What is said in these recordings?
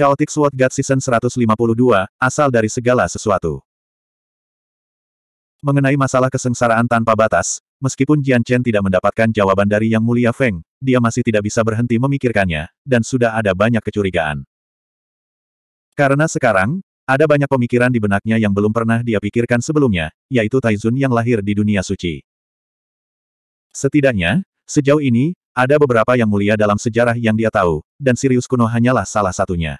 Chaotic Sword God Season 152, asal dari segala sesuatu. Mengenai masalah kesengsaraan tanpa batas, meskipun Jian Chen tidak mendapatkan jawaban dari Yang Mulia Feng, dia masih tidak bisa berhenti memikirkannya, dan sudah ada banyak kecurigaan. Karena sekarang, ada banyak pemikiran di benaknya yang belum pernah dia pikirkan sebelumnya, yaitu Taizun yang lahir di dunia suci. Setidaknya, sejauh ini, ada beberapa yang mulia dalam sejarah yang dia tahu, dan Sirius kuno hanyalah salah satunya.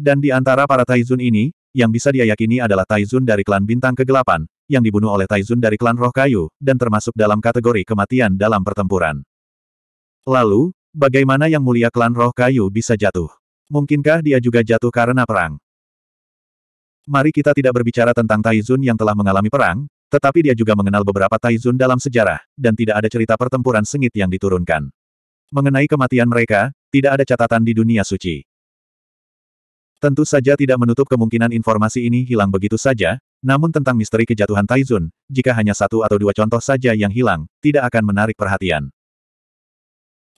Dan di antara para Taizun ini, yang bisa dia yakini adalah Taizun dari klan Bintang Kegelapan, yang dibunuh oleh Taizun dari klan Roh Kayu, dan termasuk dalam kategori kematian dalam pertempuran. Lalu, bagaimana yang mulia klan Roh Kayu bisa jatuh? Mungkinkah dia juga jatuh karena perang? Mari kita tidak berbicara tentang Taizun yang telah mengalami perang, tetapi dia juga mengenal beberapa Taizun dalam sejarah, dan tidak ada cerita pertempuran sengit yang diturunkan. Mengenai kematian mereka, tidak ada catatan di dunia suci. Tentu saja tidak menutup kemungkinan informasi ini hilang begitu saja, namun tentang misteri kejatuhan Taizun, jika hanya satu atau dua contoh saja yang hilang, tidak akan menarik perhatian.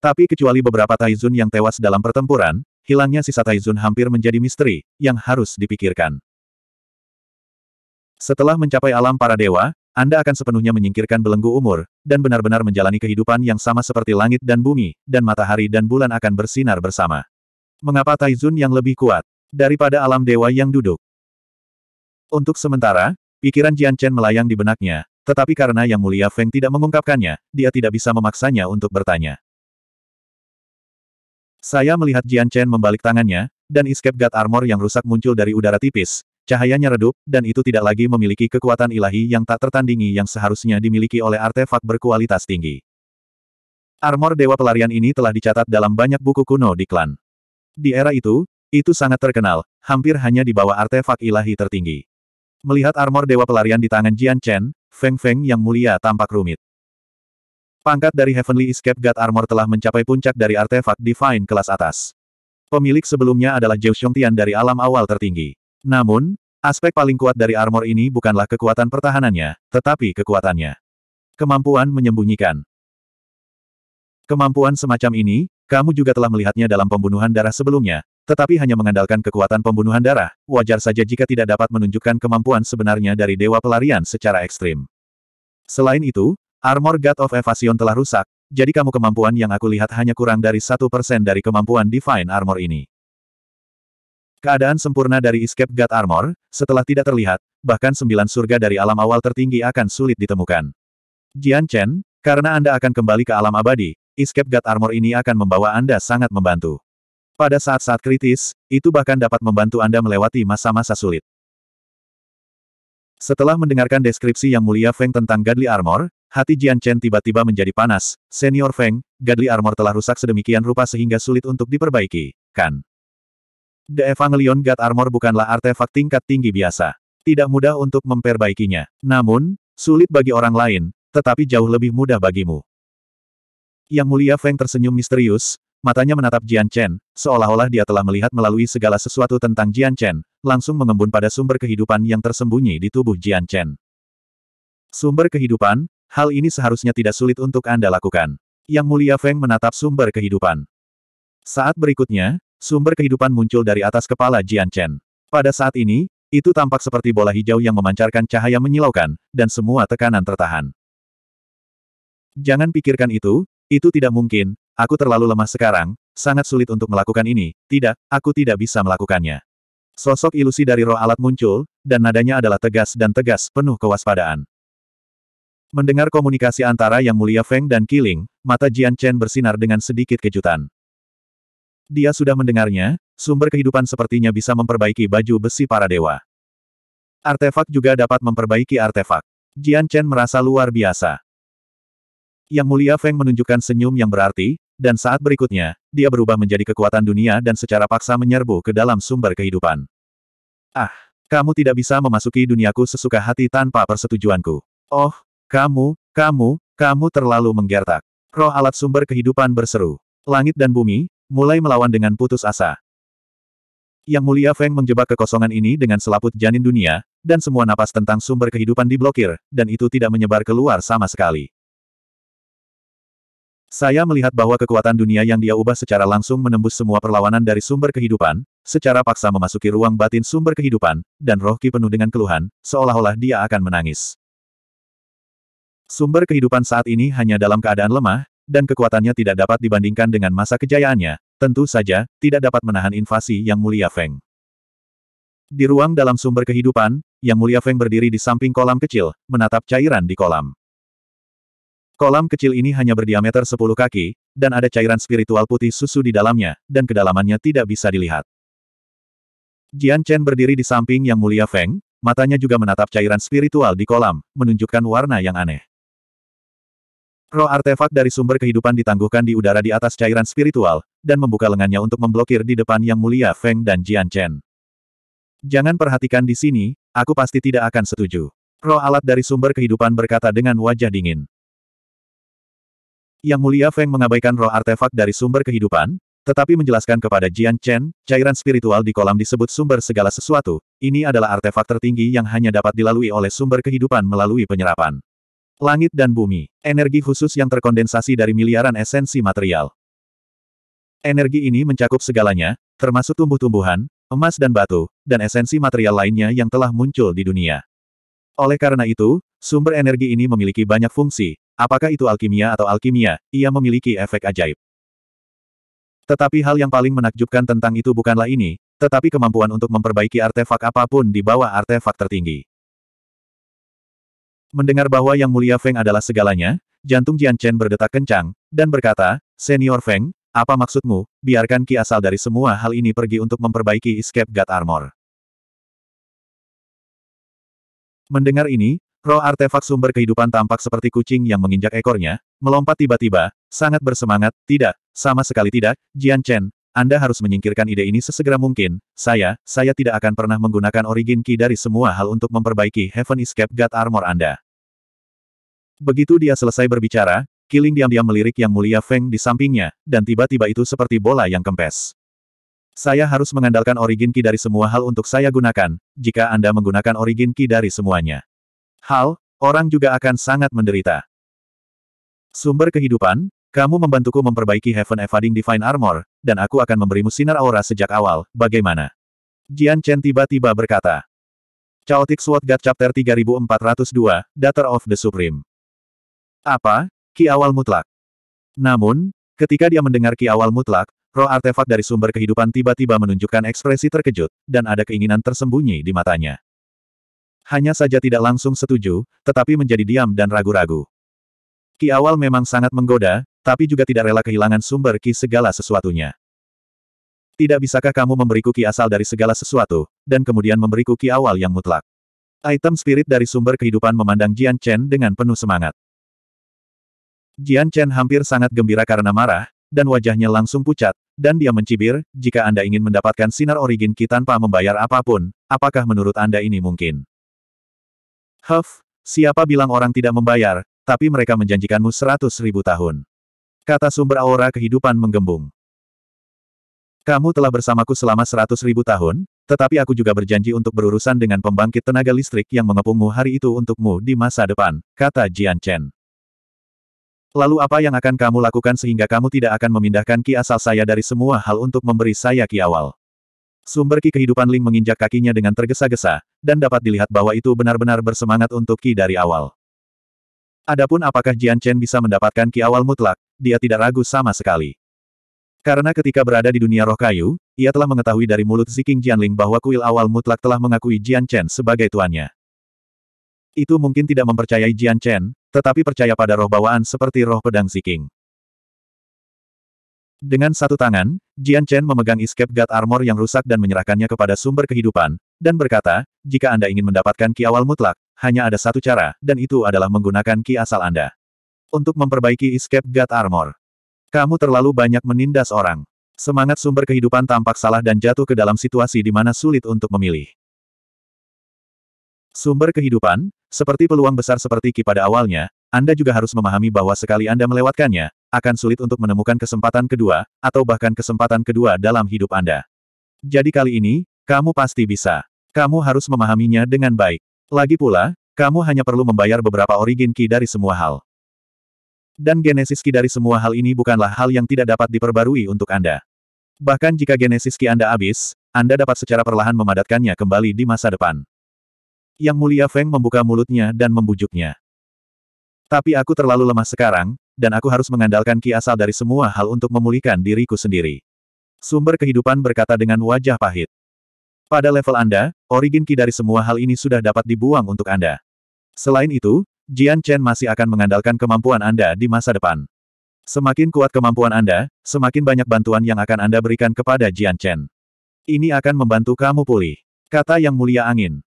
Tapi kecuali beberapa Taizun yang tewas dalam pertempuran, hilangnya sisa Taizun hampir menjadi misteri, yang harus dipikirkan. Setelah mencapai alam para dewa, Anda akan sepenuhnya menyingkirkan belenggu umur, dan benar-benar menjalani kehidupan yang sama seperti langit dan bumi, dan matahari dan bulan akan bersinar bersama. Mengapa Taizun yang lebih kuat? daripada alam dewa yang duduk. Untuk sementara, pikiran Jian Chen melayang di benaknya, tetapi karena Yang Mulia Feng tidak mengungkapkannya, dia tidak bisa memaksanya untuk bertanya. Saya melihat Jian Chen membalik tangannya, dan escape guard armor yang rusak muncul dari udara tipis, cahayanya redup, dan itu tidak lagi memiliki kekuatan ilahi yang tak tertandingi yang seharusnya dimiliki oleh artefak berkualitas tinggi. Armor Dewa Pelarian ini telah dicatat dalam banyak buku kuno di klan. Di era itu, itu sangat terkenal, hampir hanya di bawah artefak ilahi tertinggi. Melihat armor Dewa Pelarian di tangan Jian Chen, Feng Feng yang mulia tampak rumit. Pangkat dari Heavenly Escape God Armor telah mencapai puncak dari artefak Divine kelas atas. Pemilik sebelumnya adalah Zhou Xiongtian dari alam awal tertinggi. Namun, aspek paling kuat dari armor ini bukanlah kekuatan pertahanannya, tetapi kekuatannya. Kemampuan menyembunyikan. Kemampuan semacam ini, kamu juga telah melihatnya dalam pembunuhan darah sebelumnya, tetapi hanya mengandalkan kekuatan pembunuhan darah, wajar saja jika tidak dapat menunjukkan kemampuan sebenarnya dari Dewa Pelarian secara ekstrim. Selain itu, Armor God of Evasion telah rusak, jadi kamu kemampuan yang aku lihat hanya kurang dari satu persen dari kemampuan Divine Armor ini. Keadaan sempurna dari Escape God Armor, setelah tidak terlihat, bahkan sembilan surga dari alam awal tertinggi akan sulit ditemukan. Jian Chen, karena Anda akan kembali ke alam abadi, Escape God Armor ini akan membawa Anda sangat membantu. Pada saat-saat kritis, itu bahkan dapat membantu Anda melewati masa-masa sulit. Setelah mendengarkan deskripsi yang mulia Feng tentang Godly Armor, hati Jian Chen tiba-tiba menjadi panas. Senior Feng, Godly Armor telah rusak sedemikian rupa sehingga sulit untuk diperbaiki, kan? The Evangelion God Armor bukanlah artefak tingkat tinggi biasa. Tidak mudah untuk memperbaikinya. Namun, sulit bagi orang lain, tetapi jauh lebih mudah bagimu. Yang mulia Feng tersenyum misterius, matanya menatap Jian Chen, seolah-olah dia telah melihat melalui segala sesuatu tentang Jian Chen, langsung mengembun pada sumber kehidupan yang tersembunyi di tubuh Jian Chen. Sumber kehidupan, hal ini seharusnya tidak sulit untuk Anda lakukan. Yang mulia Feng menatap sumber kehidupan. Saat berikutnya, sumber kehidupan muncul dari atas kepala Jian Chen. Pada saat ini, itu tampak seperti bola hijau yang memancarkan cahaya menyilaukan, dan semua tekanan tertahan. Jangan pikirkan itu, itu tidak mungkin, aku terlalu lemah sekarang, sangat sulit untuk melakukan ini, tidak, aku tidak bisa melakukannya. Sosok ilusi dari roh alat muncul, dan nadanya adalah tegas dan tegas, penuh kewaspadaan. Mendengar komunikasi antara Yang Mulia Feng dan Killing, mata Jian Chen bersinar dengan sedikit kejutan. Dia sudah mendengarnya, sumber kehidupan sepertinya bisa memperbaiki baju besi para dewa. Artefak juga dapat memperbaiki artefak. Jian Chen merasa luar biasa. Yang mulia Feng menunjukkan senyum yang berarti, dan saat berikutnya, dia berubah menjadi kekuatan dunia dan secara paksa menyerbu ke dalam sumber kehidupan. Ah, kamu tidak bisa memasuki duniaku sesuka hati tanpa persetujuanku. Oh, kamu, kamu, kamu terlalu menggertak. Roh alat sumber kehidupan berseru. Langit dan bumi, mulai melawan dengan putus asa. Yang mulia Feng menjebak kekosongan ini dengan selaput janin dunia, dan semua napas tentang sumber kehidupan diblokir, dan itu tidak menyebar keluar sama sekali. Saya melihat bahwa kekuatan dunia yang dia ubah secara langsung menembus semua perlawanan dari sumber kehidupan, secara paksa memasuki ruang batin sumber kehidupan, dan roh ki penuh dengan keluhan, seolah-olah dia akan menangis. Sumber kehidupan saat ini hanya dalam keadaan lemah, dan kekuatannya tidak dapat dibandingkan dengan masa kejayaannya, tentu saja, tidak dapat menahan invasi yang mulia Feng. Di ruang dalam sumber kehidupan, yang mulia Feng berdiri di samping kolam kecil, menatap cairan di kolam. Kolam kecil ini hanya berdiameter 10 kaki, dan ada cairan spiritual putih susu di dalamnya, dan kedalamannya tidak bisa dilihat. Jian Chen berdiri di samping Yang Mulia Feng, matanya juga menatap cairan spiritual di kolam, menunjukkan warna yang aneh. Roh artefak dari sumber kehidupan ditangguhkan di udara di atas cairan spiritual, dan membuka lengannya untuk memblokir di depan Yang Mulia Feng dan Jian Chen. Jangan perhatikan di sini, aku pasti tidak akan setuju. Roh alat dari sumber kehidupan berkata dengan wajah dingin. Yang mulia Feng mengabaikan roh artefak dari sumber kehidupan, tetapi menjelaskan kepada Jian Chen, cairan spiritual di kolam disebut sumber segala sesuatu, ini adalah artefak tertinggi yang hanya dapat dilalui oleh sumber kehidupan melalui penyerapan. Langit dan bumi, energi khusus yang terkondensasi dari miliaran esensi material. Energi ini mencakup segalanya, termasuk tumbuh-tumbuhan, emas dan batu, dan esensi material lainnya yang telah muncul di dunia. Oleh karena itu, sumber energi ini memiliki banyak fungsi, Apakah itu alkimia atau alkimia, ia memiliki efek ajaib. Tetapi hal yang paling menakjubkan tentang itu bukanlah ini, tetapi kemampuan untuk memperbaiki artefak apapun di bawah artefak tertinggi. Mendengar bahwa Yang Mulia Feng adalah segalanya, jantung Jian Chen berdetak kencang, dan berkata, Senior Feng, apa maksudmu, biarkan Ki asal dari semua hal ini pergi untuk memperbaiki Escape God Armor. Mendengar ini, Roh artefak sumber kehidupan tampak seperti kucing yang menginjak ekornya, melompat tiba-tiba, sangat bersemangat, tidak, sama sekali tidak, Jian Chen, Anda harus menyingkirkan ide ini sesegera mungkin, saya, saya tidak akan pernah menggunakan origin key dari semua hal untuk memperbaiki Heaven Escape God Armor Anda. Begitu dia selesai berbicara, Killing diam-diam melirik yang mulia Feng di sampingnya, dan tiba-tiba itu seperti bola yang kempes. Saya harus mengandalkan origin key dari semua hal untuk saya gunakan, jika Anda menggunakan origin key dari semuanya hal, orang juga akan sangat menderita. Sumber kehidupan, kamu membantuku memperbaiki Heaven Evading Divine Armor, dan aku akan memberimu sinar aura sejak awal, bagaimana? Jian Chen tiba-tiba berkata. Chaotic Sword God Chapter 3402, Daughter of the Supreme. Apa? Ki awal mutlak. Namun, ketika dia mendengar ki awal mutlak, roh artefak dari sumber kehidupan tiba-tiba menunjukkan ekspresi terkejut, dan ada keinginan tersembunyi di matanya hanya saja tidak langsung setuju, tetapi menjadi diam dan ragu-ragu. Ki awal memang sangat menggoda, tapi juga tidak rela kehilangan sumber ki segala sesuatunya. Tidak bisakah kamu memberiku ki asal dari segala sesuatu, dan kemudian memberiku ki awal yang mutlak? Item spirit dari sumber kehidupan memandang Jian Chen dengan penuh semangat. Jian Chen hampir sangat gembira karena marah, dan wajahnya langsung pucat, dan dia mencibir, jika Anda ingin mendapatkan sinar origin ki tanpa membayar apapun, apakah menurut Anda ini mungkin? Huff, siapa bilang orang tidak membayar, tapi mereka menjanjikanmu seratus ribu tahun. Kata sumber aura kehidupan menggembung. Kamu telah bersamaku selama seratus ribu tahun, tetapi aku juga berjanji untuk berurusan dengan pembangkit tenaga listrik yang mengepungmu hari itu untukmu di masa depan, kata Jian Chen. Lalu apa yang akan kamu lakukan sehingga kamu tidak akan memindahkan ki asal saya dari semua hal untuk memberi saya ki awal? Sumber ki kehidupan Ling menginjak kakinya dengan tergesa-gesa, dan dapat dilihat bahwa itu benar-benar bersemangat untuk ki dari awal. Adapun apakah Jian Chen bisa mendapatkan ki awal mutlak, dia tidak ragu sama sekali. Karena ketika berada di dunia roh kayu, ia telah mengetahui dari mulut Ziking Jianling bahwa kuil awal mutlak telah mengakui Jian Chen sebagai tuannya. Itu mungkin tidak mempercayai Jian Chen, tetapi percaya pada roh bawaan seperti roh pedang Ziking. Dengan satu tangan, Jian Chen memegang escape guard armor yang rusak dan menyerahkannya kepada sumber kehidupan, dan berkata, jika Anda ingin mendapatkan ki awal mutlak, hanya ada satu cara, dan itu adalah menggunakan ki asal Anda. Untuk memperbaiki escape guard armor. Kamu terlalu banyak menindas orang. Semangat sumber kehidupan tampak salah dan jatuh ke dalam situasi di mana sulit untuk memilih. Sumber kehidupan, seperti peluang besar seperti ki pada awalnya, Anda juga harus memahami bahwa sekali Anda melewatkannya, akan sulit untuk menemukan kesempatan kedua, atau bahkan kesempatan kedua dalam hidup Anda. Jadi kali ini, kamu pasti bisa. Kamu harus memahaminya dengan baik. Lagi pula, kamu hanya perlu membayar beberapa origin ki dari semua hal. Dan genesis ki dari semua hal ini bukanlah hal yang tidak dapat diperbarui untuk Anda. Bahkan jika genesis ki Anda habis, Anda dapat secara perlahan memadatkannya kembali di masa depan. Yang mulia Feng membuka mulutnya dan membujuknya. Tapi aku terlalu lemah sekarang, dan aku harus mengandalkan ki asal dari semua hal untuk memulihkan diriku sendiri. Sumber kehidupan berkata dengan wajah pahit. Pada level Anda, origin ki dari semua hal ini sudah dapat dibuang untuk Anda. Selain itu, Jian Chen masih akan mengandalkan kemampuan Anda di masa depan. Semakin kuat kemampuan Anda, semakin banyak bantuan yang akan Anda berikan kepada Jian Chen. Ini akan membantu kamu pulih. Kata Yang Mulia Angin.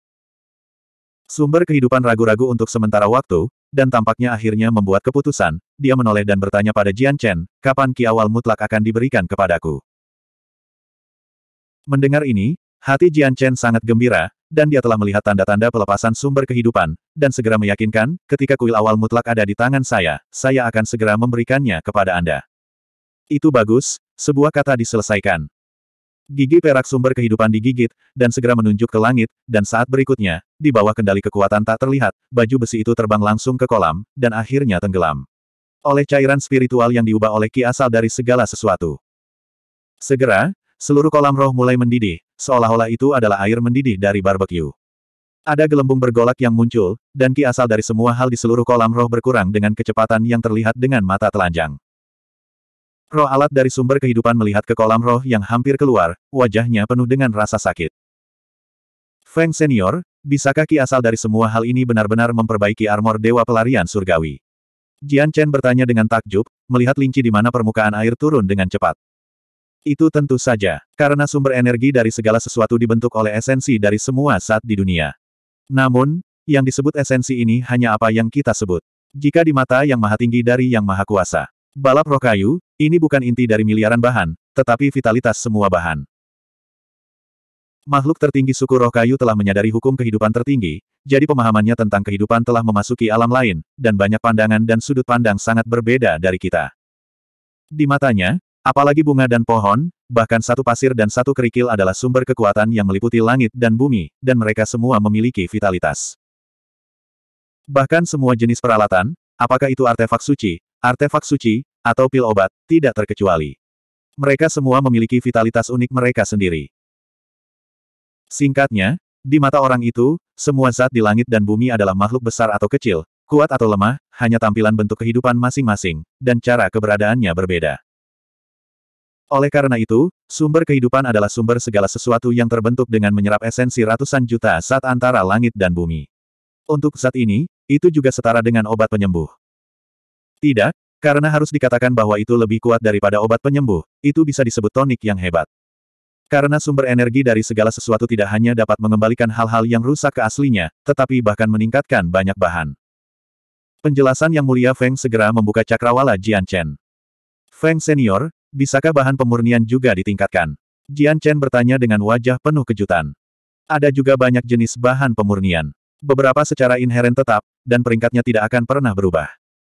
Sumber kehidupan ragu-ragu untuk sementara waktu, dan tampaknya akhirnya membuat keputusan, dia menoleh dan bertanya pada Jian Chen, kapan ki awal mutlak akan diberikan kepadaku? Mendengar ini, hati Jian Chen sangat gembira, dan dia telah melihat tanda-tanda pelepasan sumber kehidupan, dan segera meyakinkan, ketika kuil awal mutlak ada di tangan saya, saya akan segera memberikannya kepada Anda. Itu bagus, sebuah kata diselesaikan. Gigi perak sumber kehidupan digigit, dan segera menunjuk ke langit, dan saat berikutnya, di bawah kendali kekuatan tak terlihat, baju besi itu terbang langsung ke kolam, dan akhirnya tenggelam. Oleh cairan spiritual yang diubah oleh ki asal dari segala sesuatu. Segera, seluruh kolam roh mulai mendidih, seolah-olah itu adalah air mendidih dari barbeque. Ada gelembung bergolak yang muncul, dan ki asal dari semua hal di seluruh kolam roh berkurang dengan kecepatan yang terlihat dengan mata telanjang. Roh alat dari sumber kehidupan melihat ke kolam roh yang hampir keluar, wajahnya penuh dengan rasa sakit. Feng Senior, bisakah Ki asal dari semua hal ini benar-benar memperbaiki armor Dewa Pelarian Surgawi? Jian Chen bertanya dengan takjub, melihat linci di mana permukaan air turun dengan cepat. Itu tentu saja, karena sumber energi dari segala sesuatu dibentuk oleh esensi dari semua saat di dunia. Namun, yang disebut esensi ini hanya apa yang kita sebut. Jika di mata yang maha tinggi dari yang maha kuasa. Balap roh kayu, ini bukan inti dari miliaran bahan, tetapi vitalitas semua bahan. Makhluk tertinggi suku roh kayu telah menyadari hukum kehidupan tertinggi, jadi pemahamannya tentang kehidupan telah memasuki alam lain, dan banyak pandangan dan sudut pandang sangat berbeda dari kita. Di matanya, apalagi bunga dan pohon, bahkan satu pasir dan satu kerikil adalah sumber kekuatan yang meliputi langit dan bumi, dan mereka semua memiliki vitalitas. Bahkan semua jenis peralatan, apakah itu artefak suci, artefak suci, atau pil obat, tidak terkecuali. Mereka semua memiliki vitalitas unik mereka sendiri. Singkatnya, di mata orang itu, semua zat di langit dan bumi adalah makhluk besar atau kecil, kuat atau lemah, hanya tampilan bentuk kehidupan masing-masing, dan cara keberadaannya berbeda. Oleh karena itu, sumber kehidupan adalah sumber segala sesuatu yang terbentuk dengan menyerap esensi ratusan juta zat antara langit dan bumi. Untuk zat ini, itu juga setara dengan obat penyembuh. Tidak, karena harus dikatakan bahwa itu lebih kuat daripada obat penyembuh, itu bisa disebut tonik yang hebat. Karena sumber energi dari segala sesuatu tidak hanya dapat mengembalikan hal-hal yang rusak ke aslinya, tetapi bahkan meningkatkan banyak bahan. Penjelasan yang mulia Feng segera membuka cakrawala Jian Chen. Feng senior, bisakah bahan pemurnian juga ditingkatkan? Jian Chen bertanya dengan wajah penuh kejutan. Ada juga banyak jenis bahan pemurnian. Beberapa secara inheren tetap, dan peringkatnya tidak akan pernah berubah.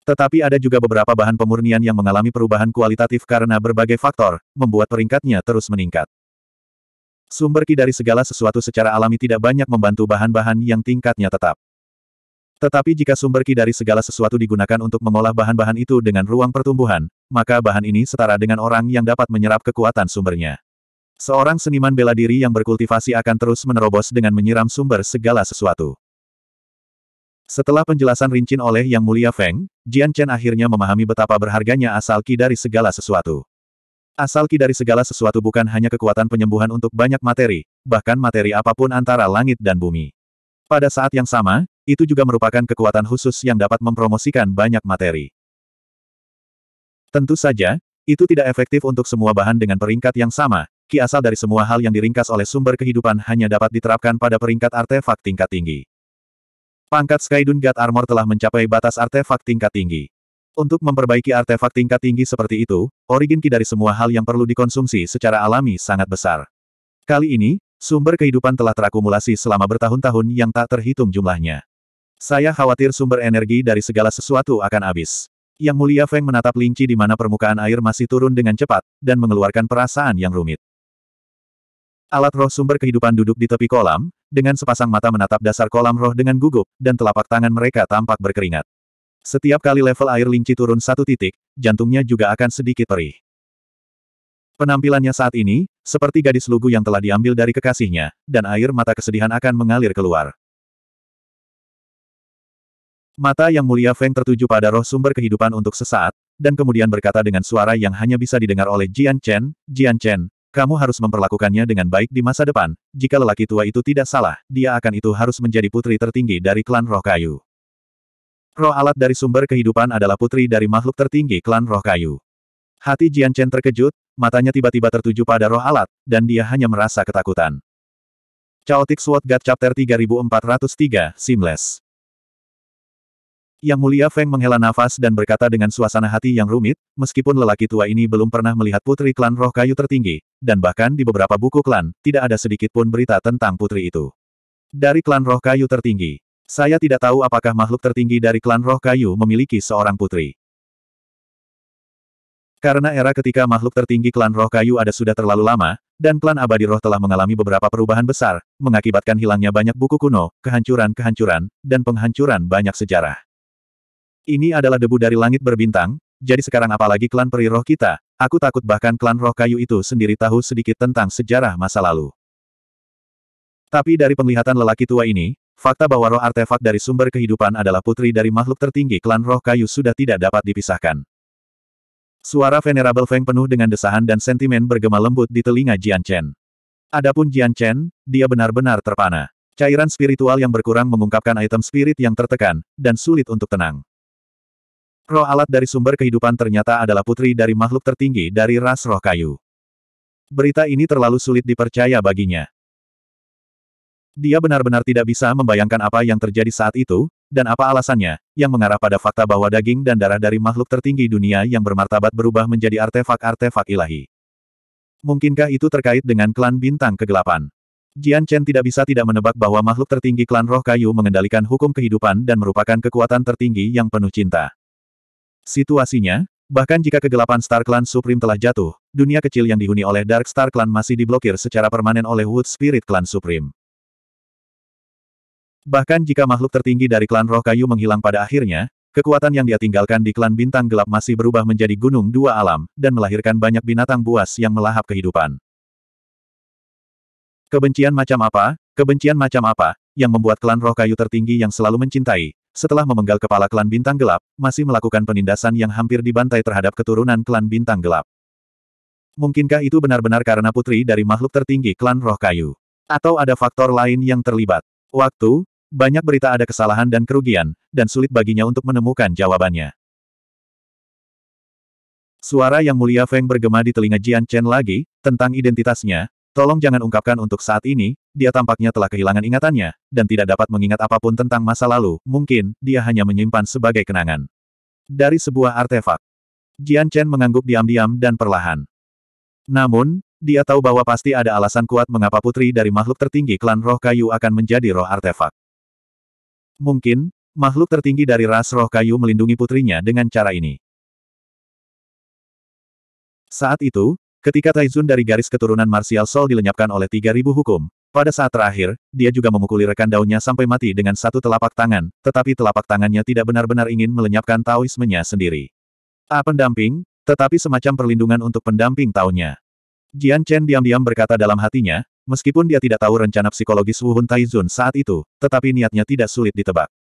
Tetapi ada juga beberapa bahan pemurnian yang mengalami perubahan kualitatif karena berbagai faktor, membuat peringkatnya terus meningkat. Sumber ki dari segala sesuatu secara alami tidak banyak membantu bahan-bahan yang tingkatnya tetap. Tetapi jika sumber ki dari segala sesuatu digunakan untuk mengolah bahan-bahan itu dengan ruang pertumbuhan, maka bahan ini setara dengan orang yang dapat menyerap kekuatan sumbernya. Seorang seniman bela diri yang berkultivasi akan terus menerobos dengan menyiram sumber segala sesuatu. Setelah penjelasan rincin oleh Yang Mulia Feng, Jian Chen akhirnya memahami betapa berharganya asal ki dari segala sesuatu. Asal ki dari segala sesuatu bukan hanya kekuatan penyembuhan untuk banyak materi, bahkan materi apapun antara langit dan bumi. Pada saat yang sama, itu juga merupakan kekuatan khusus yang dapat mempromosikan banyak materi. Tentu saja, itu tidak efektif untuk semua bahan dengan peringkat yang sama, Ki asal dari semua hal yang diringkas oleh sumber kehidupan hanya dapat diterapkan pada peringkat artefak tingkat tinggi. Pangkat Skydun God Armor telah mencapai batas artefak tingkat tinggi. Untuk memperbaiki artefak tingkat tinggi seperti itu, origin ki dari semua hal yang perlu dikonsumsi secara alami sangat besar. Kali ini, sumber kehidupan telah terakumulasi selama bertahun-tahun yang tak terhitung jumlahnya. Saya khawatir sumber energi dari segala sesuatu akan habis. Yang Mulia Feng menatap linci di mana permukaan air masih turun dengan cepat, dan mengeluarkan perasaan yang rumit. Alat roh sumber kehidupan duduk di tepi kolam, dengan sepasang mata menatap dasar kolam roh dengan gugup, dan telapak tangan mereka tampak berkeringat. Setiap kali level air lingci turun satu titik, jantungnya juga akan sedikit perih. Penampilannya saat ini, seperti gadis lugu yang telah diambil dari kekasihnya, dan air mata kesedihan akan mengalir keluar. Mata yang mulia Feng tertuju pada roh sumber kehidupan untuk sesaat, dan kemudian berkata dengan suara yang hanya bisa didengar oleh Jian Chen, Jian Chen, kamu harus memperlakukannya dengan baik di masa depan, jika lelaki tua itu tidak salah, dia akan itu harus menjadi putri tertinggi dari klan roh kayu. Roh alat dari sumber kehidupan adalah putri dari makhluk tertinggi klan roh kayu. Hati Jian Chen terkejut, matanya tiba-tiba tertuju pada roh alat, dan dia hanya merasa ketakutan. Chaotic Sword God Chapter 3403, Seamless yang mulia Feng menghela nafas dan berkata dengan suasana hati yang rumit, meskipun lelaki tua ini belum pernah melihat putri klan roh kayu tertinggi, dan bahkan di beberapa buku klan, tidak ada sedikit pun berita tentang putri itu. Dari klan roh kayu tertinggi. Saya tidak tahu apakah makhluk tertinggi dari klan roh kayu memiliki seorang putri. Karena era ketika makhluk tertinggi klan roh kayu ada sudah terlalu lama, dan klan abadi roh telah mengalami beberapa perubahan besar, mengakibatkan hilangnya banyak buku kuno, kehancuran-kehancuran, dan penghancuran banyak sejarah. Ini adalah debu dari langit berbintang, jadi sekarang apalagi klan peri roh kita, aku takut bahkan klan roh kayu itu sendiri tahu sedikit tentang sejarah masa lalu. Tapi dari penglihatan lelaki tua ini, fakta bahwa roh artefak dari sumber kehidupan adalah putri dari makhluk tertinggi klan roh kayu sudah tidak dapat dipisahkan. Suara Venerable Feng penuh dengan desahan dan sentimen bergema lembut di telinga Jian Chen. Adapun Jian Chen, dia benar-benar terpana. Cairan spiritual yang berkurang mengungkapkan item spirit yang tertekan, dan sulit untuk tenang. Roh alat dari sumber kehidupan ternyata adalah putri dari makhluk tertinggi dari ras roh kayu. Berita ini terlalu sulit dipercaya baginya. Dia benar-benar tidak bisa membayangkan apa yang terjadi saat itu, dan apa alasannya, yang mengarah pada fakta bahwa daging dan darah dari makhluk tertinggi dunia yang bermartabat berubah menjadi artefak-artefak ilahi. Mungkinkah itu terkait dengan klan bintang kegelapan? Jian Chen tidak bisa tidak menebak bahwa makhluk tertinggi klan roh kayu mengendalikan hukum kehidupan dan merupakan kekuatan tertinggi yang penuh cinta. Situasinya, bahkan jika kegelapan Star Clan Supreme telah jatuh, dunia kecil yang dihuni oleh Dark Star Clan masih diblokir secara permanen oleh Wood Spirit Clan Supreme. Bahkan jika makhluk tertinggi dari klan roh kayu menghilang pada akhirnya, kekuatan yang dia tinggalkan di klan bintang gelap masih berubah menjadi gunung dua alam, dan melahirkan banyak binatang buas yang melahap kehidupan. Kebencian macam apa, kebencian macam apa, yang membuat klan roh kayu tertinggi yang selalu mencintai, setelah memenggal kepala klan bintang gelap, masih melakukan penindasan yang hampir dibantai terhadap keturunan klan bintang gelap. Mungkinkah itu benar-benar karena putri dari makhluk tertinggi klan roh kayu? Atau ada faktor lain yang terlibat? Waktu, banyak berita ada kesalahan dan kerugian, dan sulit baginya untuk menemukan jawabannya. Suara yang mulia Feng bergema di telinga Jian Chen lagi, tentang identitasnya, Tolong jangan ungkapkan untuk saat ini, dia tampaknya telah kehilangan ingatannya, dan tidak dapat mengingat apapun tentang masa lalu, mungkin, dia hanya menyimpan sebagai kenangan. Dari sebuah artefak, Jian Chen mengangguk diam-diam dan perlahan. Namun, dia tahu bahwa pasti ada alasan kuat mengapa putri dari makhluk tertinggi klan roh kayu akan menjadi roh artefak. Mungkin, makhluk tertinggi dari ras roh kayu melindungi putrinya dengan cara ini. Saat itu, Ketika Taizun dari garis keturunan Martial Sol dilenyapkan oleh 3.000 hukum, pada saat terakhir, dia juga memukuli rekan daunnya sampai mati dengan satu telapak tangan, tetapi telapak tangannya tidak benar-benar ingin melenyapkan Taoismenya sendiri. A. Ah, pendamping, tetapi semacam perlindungan untuk pendamping taunya. Jian Chen diam-diam berkata dalam hatinya, meskipun dia tidak tahu rencana psikologis Wuhun Taizun saat itu, tetapi niatnya tidak sulit ditebak.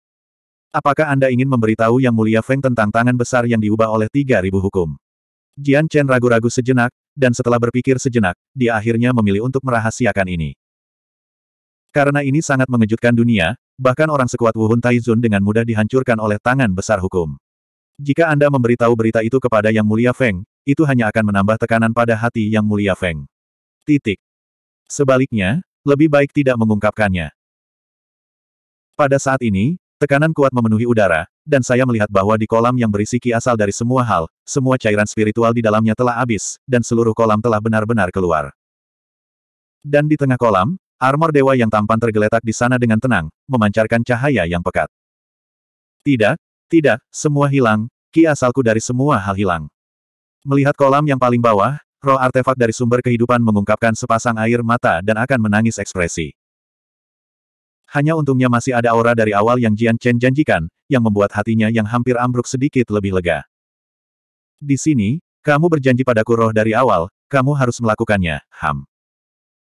Apakah Anda ingin memberitahu Yang Mulia Feng tentang tangan besar yang diubah oleh 3.000 hukum? Jian Chen ragu-ragu sejenak, dan setelah berpikir sejenak, dia akhirnya memilih untuk merahasiakan ini. Karena ini sangat mengejutkan dunia, bahkan orang sekuat Wuhun Taizun dengan mudah dihancurkan oleh tangan besar hukum. Jika Anda memberitahu berita itu kepada Yang Mulia Feng, itu hanya akan menambah tekanan pada hati Yang Mulia Feng. Titik. Sebaliknya, lebih baik tidak mengungkapkannya. Pada saat ini, Tekanan kuat memenuhi udara, dan saya melihat bahwa di kolam yang berisi ki asal dari semua hal, semua cairan spiritual di dalamnya telah habis, dan seluruh kolam telah benar-benar keluar. Dan di tengah kolam, armor dewa yang tampan tergeletak di sana dengan tenang, memancarkan cahaya yang pekat. Tidak, tidak, semua hilang, ki asalku dari semua hal hilang. Melihat kolam yang paling bawah, roh artefak dari sumber kehidupan mengungkapkan sepasang air mata dan akan menangis ekspresi. Hanya untungnya masih ada aura dari awal yang Jian Chen janjikan, yang membuat hatinya yang hampir ambruk sedikit lebih lega. Di sini, kamu berjanji padaku roh dari awal, kamu harus melakukannya, Ham.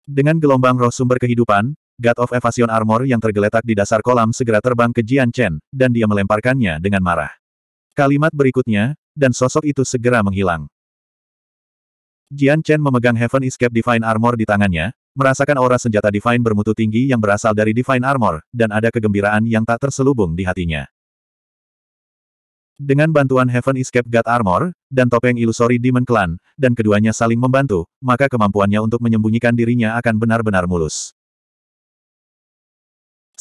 Dengan gelombang roh sumber kehidupan, God of Evasion Armor yang tergeletak di dasar kolam segera terbang ke Jian Chen, dan dia melemparkannya dengan marah. Kalimat berikutnya, dan sosok itu segera menghilang. Jian Chen memegang Heaven Escape Divine Armor di tangannya, merasakan aura senjata Divine bermutu tinggi yang berasal dari Divine Armor, dan ada kegembiraan yang tak terselubung di hatinya. Dengan bantuan Heaven Escape God Armor, dan topeng ilusori Demon Clan, dan keduanya saling membantu, maka kemampuannya untuk menyembunyikan dirinya akan benar-benar mulus.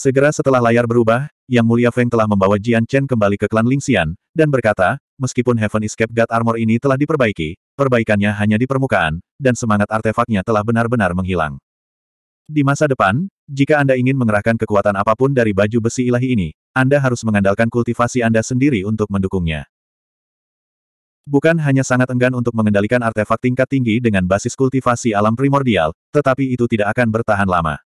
Segera setelah layar berubah, Yang Mulia Feng telah membawa Jian Chen kembali ke klan Lingxian, dan berkata, meskipun Heaven Escape God Armor ini telah diperbaiki, perbaikannya hanya di permukaan, dan semangat artefaknya telah benar-benar menghilang. Di masa depan, jika Anda ingin mengerahkan kekuatan apapun dari baju besi ilahi ini, Anda harus mengandalkan kultivasi Anda sendiri untuk mendukungnya. Bukan hanya sangat enggan untuk mengendalikan artefak tingkat tinggi dengan basis kultivasi alam primordial, tetapi itu tidak akan bertahan lama.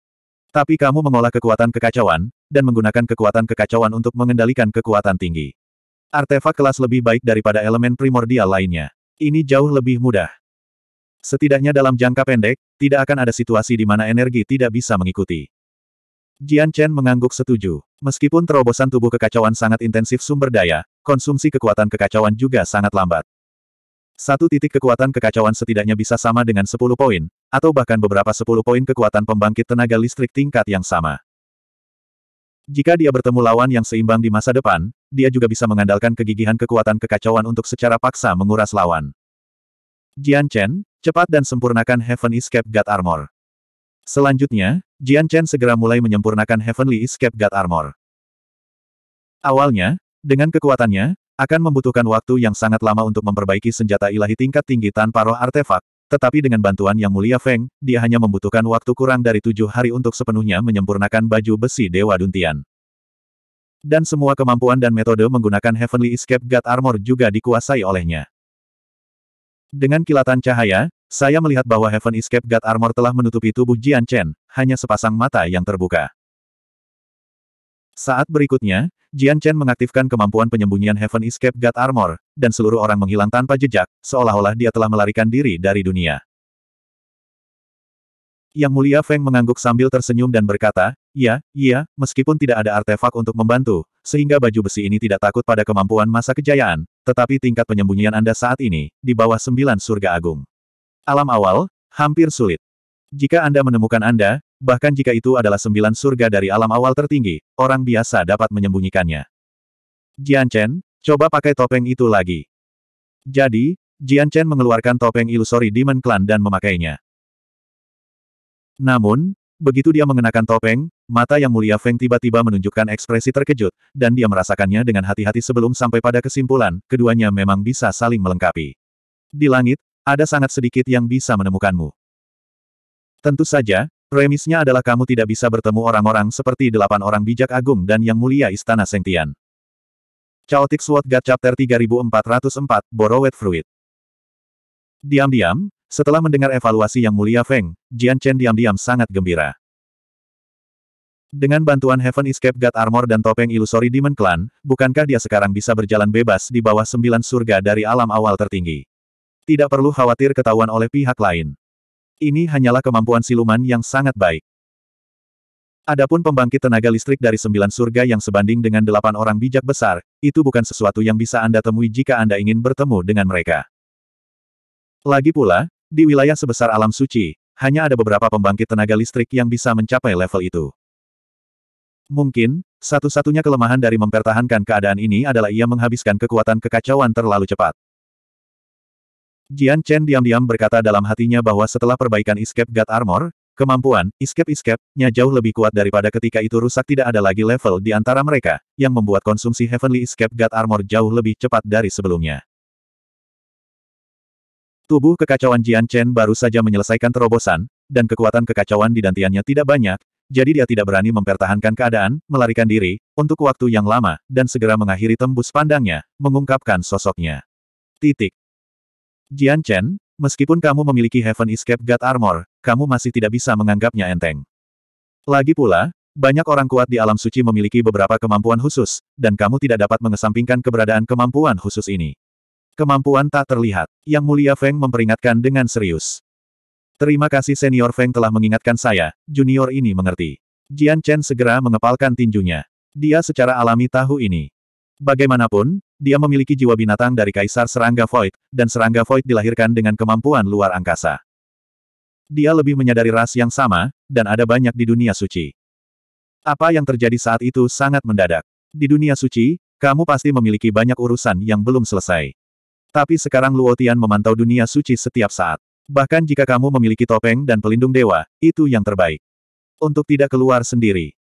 Tapi kamu mengolah kekuatan kekacauan, dan menggunakan kekuatan kekacauan untuk mengendalikan kekuatan tinggi. Artefak kelas lebih baik daripada elemen primordial lainnya. Ini jauh lebih mudah. Setidaknya dalam jangka pendek, tidak akan ada situasi di mana energi tidak bisa mengikuti. Jian Chen mengangguk setuju. Meskipun terobosan tubuh kekacauan sangat intensif sumber daya, konsumsi kekuatan kekacauan juga sangat lambat. Satu titik kekuatan kekacauan setidaknya bisa sama dengan 10 poin, atau bahkan beberapa 10 poin kekuatan pembangkit tenaga listrik tingkat yang sama. Jika dia bertemu lawan yang seimbang di masa depan, dia juga bisa mengandalkan kegigihan kekuatan kekacauan untuk secara paksa menguras lawan. Jian Chen, cepat dan sempurnakan Heaven Escape God Armor. Selanjutnya, Jian Chen segera mulai menyempurnakan Heavenly Escape God Armor. Awalnya, dengan kekuatannya, akan membutuhkan waktu yang sangat lama untuk memperbaiki senjata ilahi tingkat tinggi tanpa roh artefak, tetapi dengan bantuan yang mulia Feng, dia hanya membutuhkan waktu kurang dari tujuh hari untuk sepenuhnya menyempurnakan baju besi Dewa Duntian. Dan semua kemampuan dan metode menggunakan Heavenly Escape God Armor juga dikuasai olehnya. Dengan kilatan cahaya, saya melihat bahwa Heaven Escape God Armor telah menutupi tubuh Jian Chen, hanya sepasang mata yang terbuka. Saat berikutnya, Jian Chen mengaktifkan kemampuan penyembunyian Heaven Escape God Armor, dan seluruh orang menghilang tanpa jejak, seolah-olah dia telah melarikan diri dari dunia. Yang Mulia Feng mengangguk sambil tersenyum dan berkata, Ya, iya, meskipun tidak ada artefak untuk membantu, sehingga baju besi ini tidak takut pada kemampuan masa kejayaan, tetapi tingkat penyembunyian Anda saat ini, di bawah sembilan surga agung. Alam awal, hampir sulit. Jika Anda menemukan Anda, bahkan jika itu adalah sembilan surga dari alam awal tertinggi, orang biasa dapat menyembunyikannya. Jian Chen, coba pakai topeng itu lagi. Jadi, Jian Chen mengeluarkan topeng ilusori Demon Clan dan memakainya. Namun, Begitu dia mengenakan topeng, mata yang mulia Feng tiba-tiba menunjukkan ekspresi terkejut, dan dia merasakannya dengan hati-hati sebelum sampai pada kesimpulan, keduanya memang bisa saling melengkapi. Di langit, ada sangat sedikit yang bisa menemukanmu. Tentu saja, premisnya adalah kamu tidak bisa bertemu orang-orang seperti delapan orang bijak agung dan yang mulia Istana Sengtian. Chaotic Sword God Chapter 3404, Borrowed Fruit. Diam-diam, setelah mendengar evaluasi yang mulia Feng, Jian Chen diam-diam sangat gembira. Dengan bantuan Heaven Escape God Armor dan topeng ilusori Demon Clan, bukankah dia sekarang bisa berjalan bebas di bawah sembilan surga dari alam awal tertinggi? Tidak perlu khawatir ketahuan oleh pihak lain. Ini hanyalah kemampuan siluman yang sangat baik. Adapun pembangkit tenaga listrik dari sembilan surga yang sebanding dengan delapan orang bijak besar, itu bukan sesuatu yang bisa Anda temui jika Anda ingin bertemu dengan mereka. Lagi pula, di wilayah sebesar alam suci, hanya ada beberapa pembangkit tenaga listrik yang bisa mencapai level itu. Mungkin, satu-satunya kelemahan dari mempertahankan keadaan ini adalah ia menghabiskan kekuatan kekacauan terlalu cepat. Jian Chen diam-diam berkata dalam hatinya bahwa setelah perbaikan Escape God Armor, kemampuan Escape-Escape-nya jauh lebih kuat daripada ketika itu rusak tidak ada lagi level di antara mereka, yang membuat konsumsi Heavenly Escape God Armor jauh lebih cepat dari sebelumnya. Tubuh kekacauan Jian Chen baru saja menyelesaikan terobosan, dan kekuatan kekacauan di dantiannya tidak banyak, jadi dia tidak berani mempertahankan keadaan, melarikan diri, untuk waktu yang lama, dan segera mengakhiri tembus pandangnya, mengungkapkan sosoknya. Titik. Jian Chen, meskipun kamu memiliki Heaven Escape God Armor, kamu masih tidak bisa menganggapnya enteng. Lagi pula, banyak orang kuat di alam suci memiliki beberapa kemampuan khusus, dan kamu tidak dapat mengesampingkan keberadaan kemampuan khusus ini. Kemampuan tak terlihat. Yang mulia Feng memperingatkan dengan serius. Terima kasih senior Feng telah mengingatkan saya, junior ini mengerti. Jian Chen segera mengepalkan tinjunya. Dia secara alami tahu ini. Bagaimanapun, dia memiliki jiwa binatang dari Kaisar Serangga Void, dan Serangga Void dilahirkan dengan kemampuan luar angkasa. Dia lebih menyadari ras yang sama, dan ada banyak di dunia suci. Apa yang terjadi saat itu sangat mendadak. Di dunia suci, kamu pasti memiliki banyak urusan yang belum selesai. Tapi sekarang Luotian memantau dunia suci setiap saat. Bahkan jika kamu memiliki topeng dan pelindung dewa, itu yang terbaik. Untuk tidak keluar sendiri.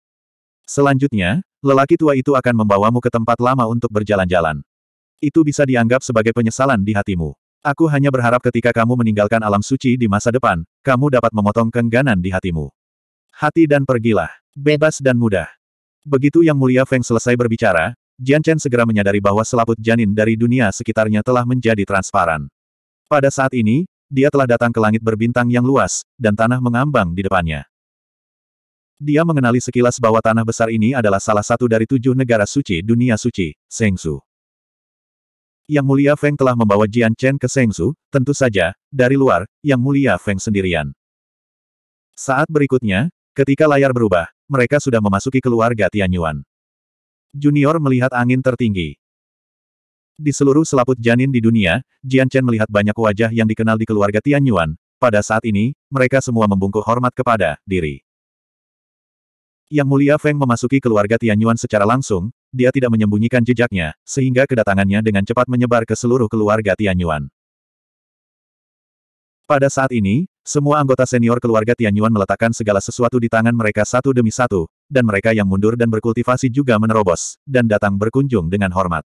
Selanjutnya, lelaki tua itu akan membawamu ke tempat lama untuk berjalan-jalan. Itu bisa dianggap sebagai penyesalan di hatimu. Aku hanya berharap ketika kamu meninggalkan alam suci di masa depan, kamu dapat memotong kengganan di hatimu. Hati dan pergilah, bebas dan mudah. Begitu Yang Mulia Feng selesai berbicara, Jian Chen segera menyadari bahwa selaput janin dari dunia sekitarnya telah menjadi transparan. Pada saat ini, dia telah datang ke langit berbintang yang luas, dan tanah mengambang di depannya. Dia mengenali sekilas bahwa tanah besar ini adalah salah satu dari tujuh negara suci dunia suci, Sengsu. Yang Mulia Feng telah membawa Jian Chen ke Sengsu, tentu saja, dari luar, Yang Mulia Feng sendirian. Saat berikutnya, ketika layar berubah, mereka sudah memasuki keluarga Tianyuan. Junior melihat angin tertinggi. Di seluruh selaput janin di dunia, Jian Chen melihat banyak wajah yang dikenal di keluarga Tian Yuan. Pada saat ini, mereka semua membungkuk hormat kepada diri. Yang Mulia Feng memasuki keluarga Tian Yuan secara langsung, dia tidak menyembunyikan jejaknya, sehingga kedatangannya dengan cepat menyebar ke seluruh keluarga Tian Yuan. Pada saat ini, semua anggota senior keluarga Tian Yuan meletakkan segala sesuatu di tangan mereka satu demi satu, dan mereka yang mundur dan berkultivasi juga menerobos, dan datang berkunjung dengan hormat.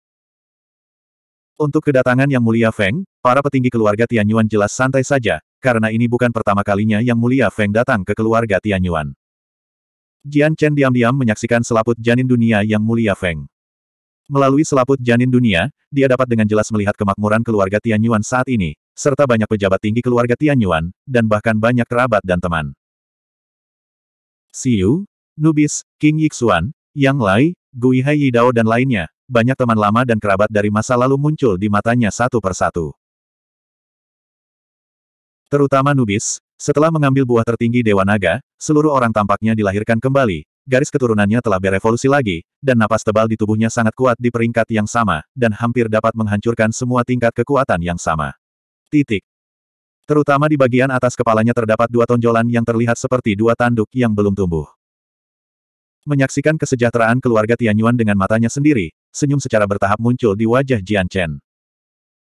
Untuk kedatangan Yang Mulia Feng, para petinggi keluarga Tianyuan jelas santai saja, karena ini bukan pertama kalinya Yang Mulia Feng datang ke keluarga Tianyuan. Jian Chen diam-diam menyaksikan selaput janin dunia Yang Mulia Feng. Melalui selaput janin dunia, dia dapat dengan jelas melihat kemakmuran keluarga Tianyuan saat ini, serta banyak pejabat tinggi keluarga Tianyuan, dan bahkan banyak kerabat dan teman. Siu, Nubis, King Yixuan, Yang Lai, Gui Hai Yidao dan lainnya, banyak teman lama dan kerabat dari masa lalu muncul di matanya satu persatu. Terutama Nubis, setelah mengambil buah tertinggi Dewa Naga, seluruh orang tampaknya dilahirkan kembali, garis keturunannya telah berevolusi lagi, dan napas tebal di tubuhnya sangat kuat di peringkat yang sama, dan hampir dapat menghancurkan semua tingkat kekuatan yang sama. Titik. Terutama di bagian atas kepalanya terdapat dua tonjolan yang terlihat seperti dua tanduk yang belum tumbuh. Menyaksikan kesejahteraan keluarga Tianyuan dengan matanya sendiri, senyum secara bertahap muncul di wajah Jian Chen.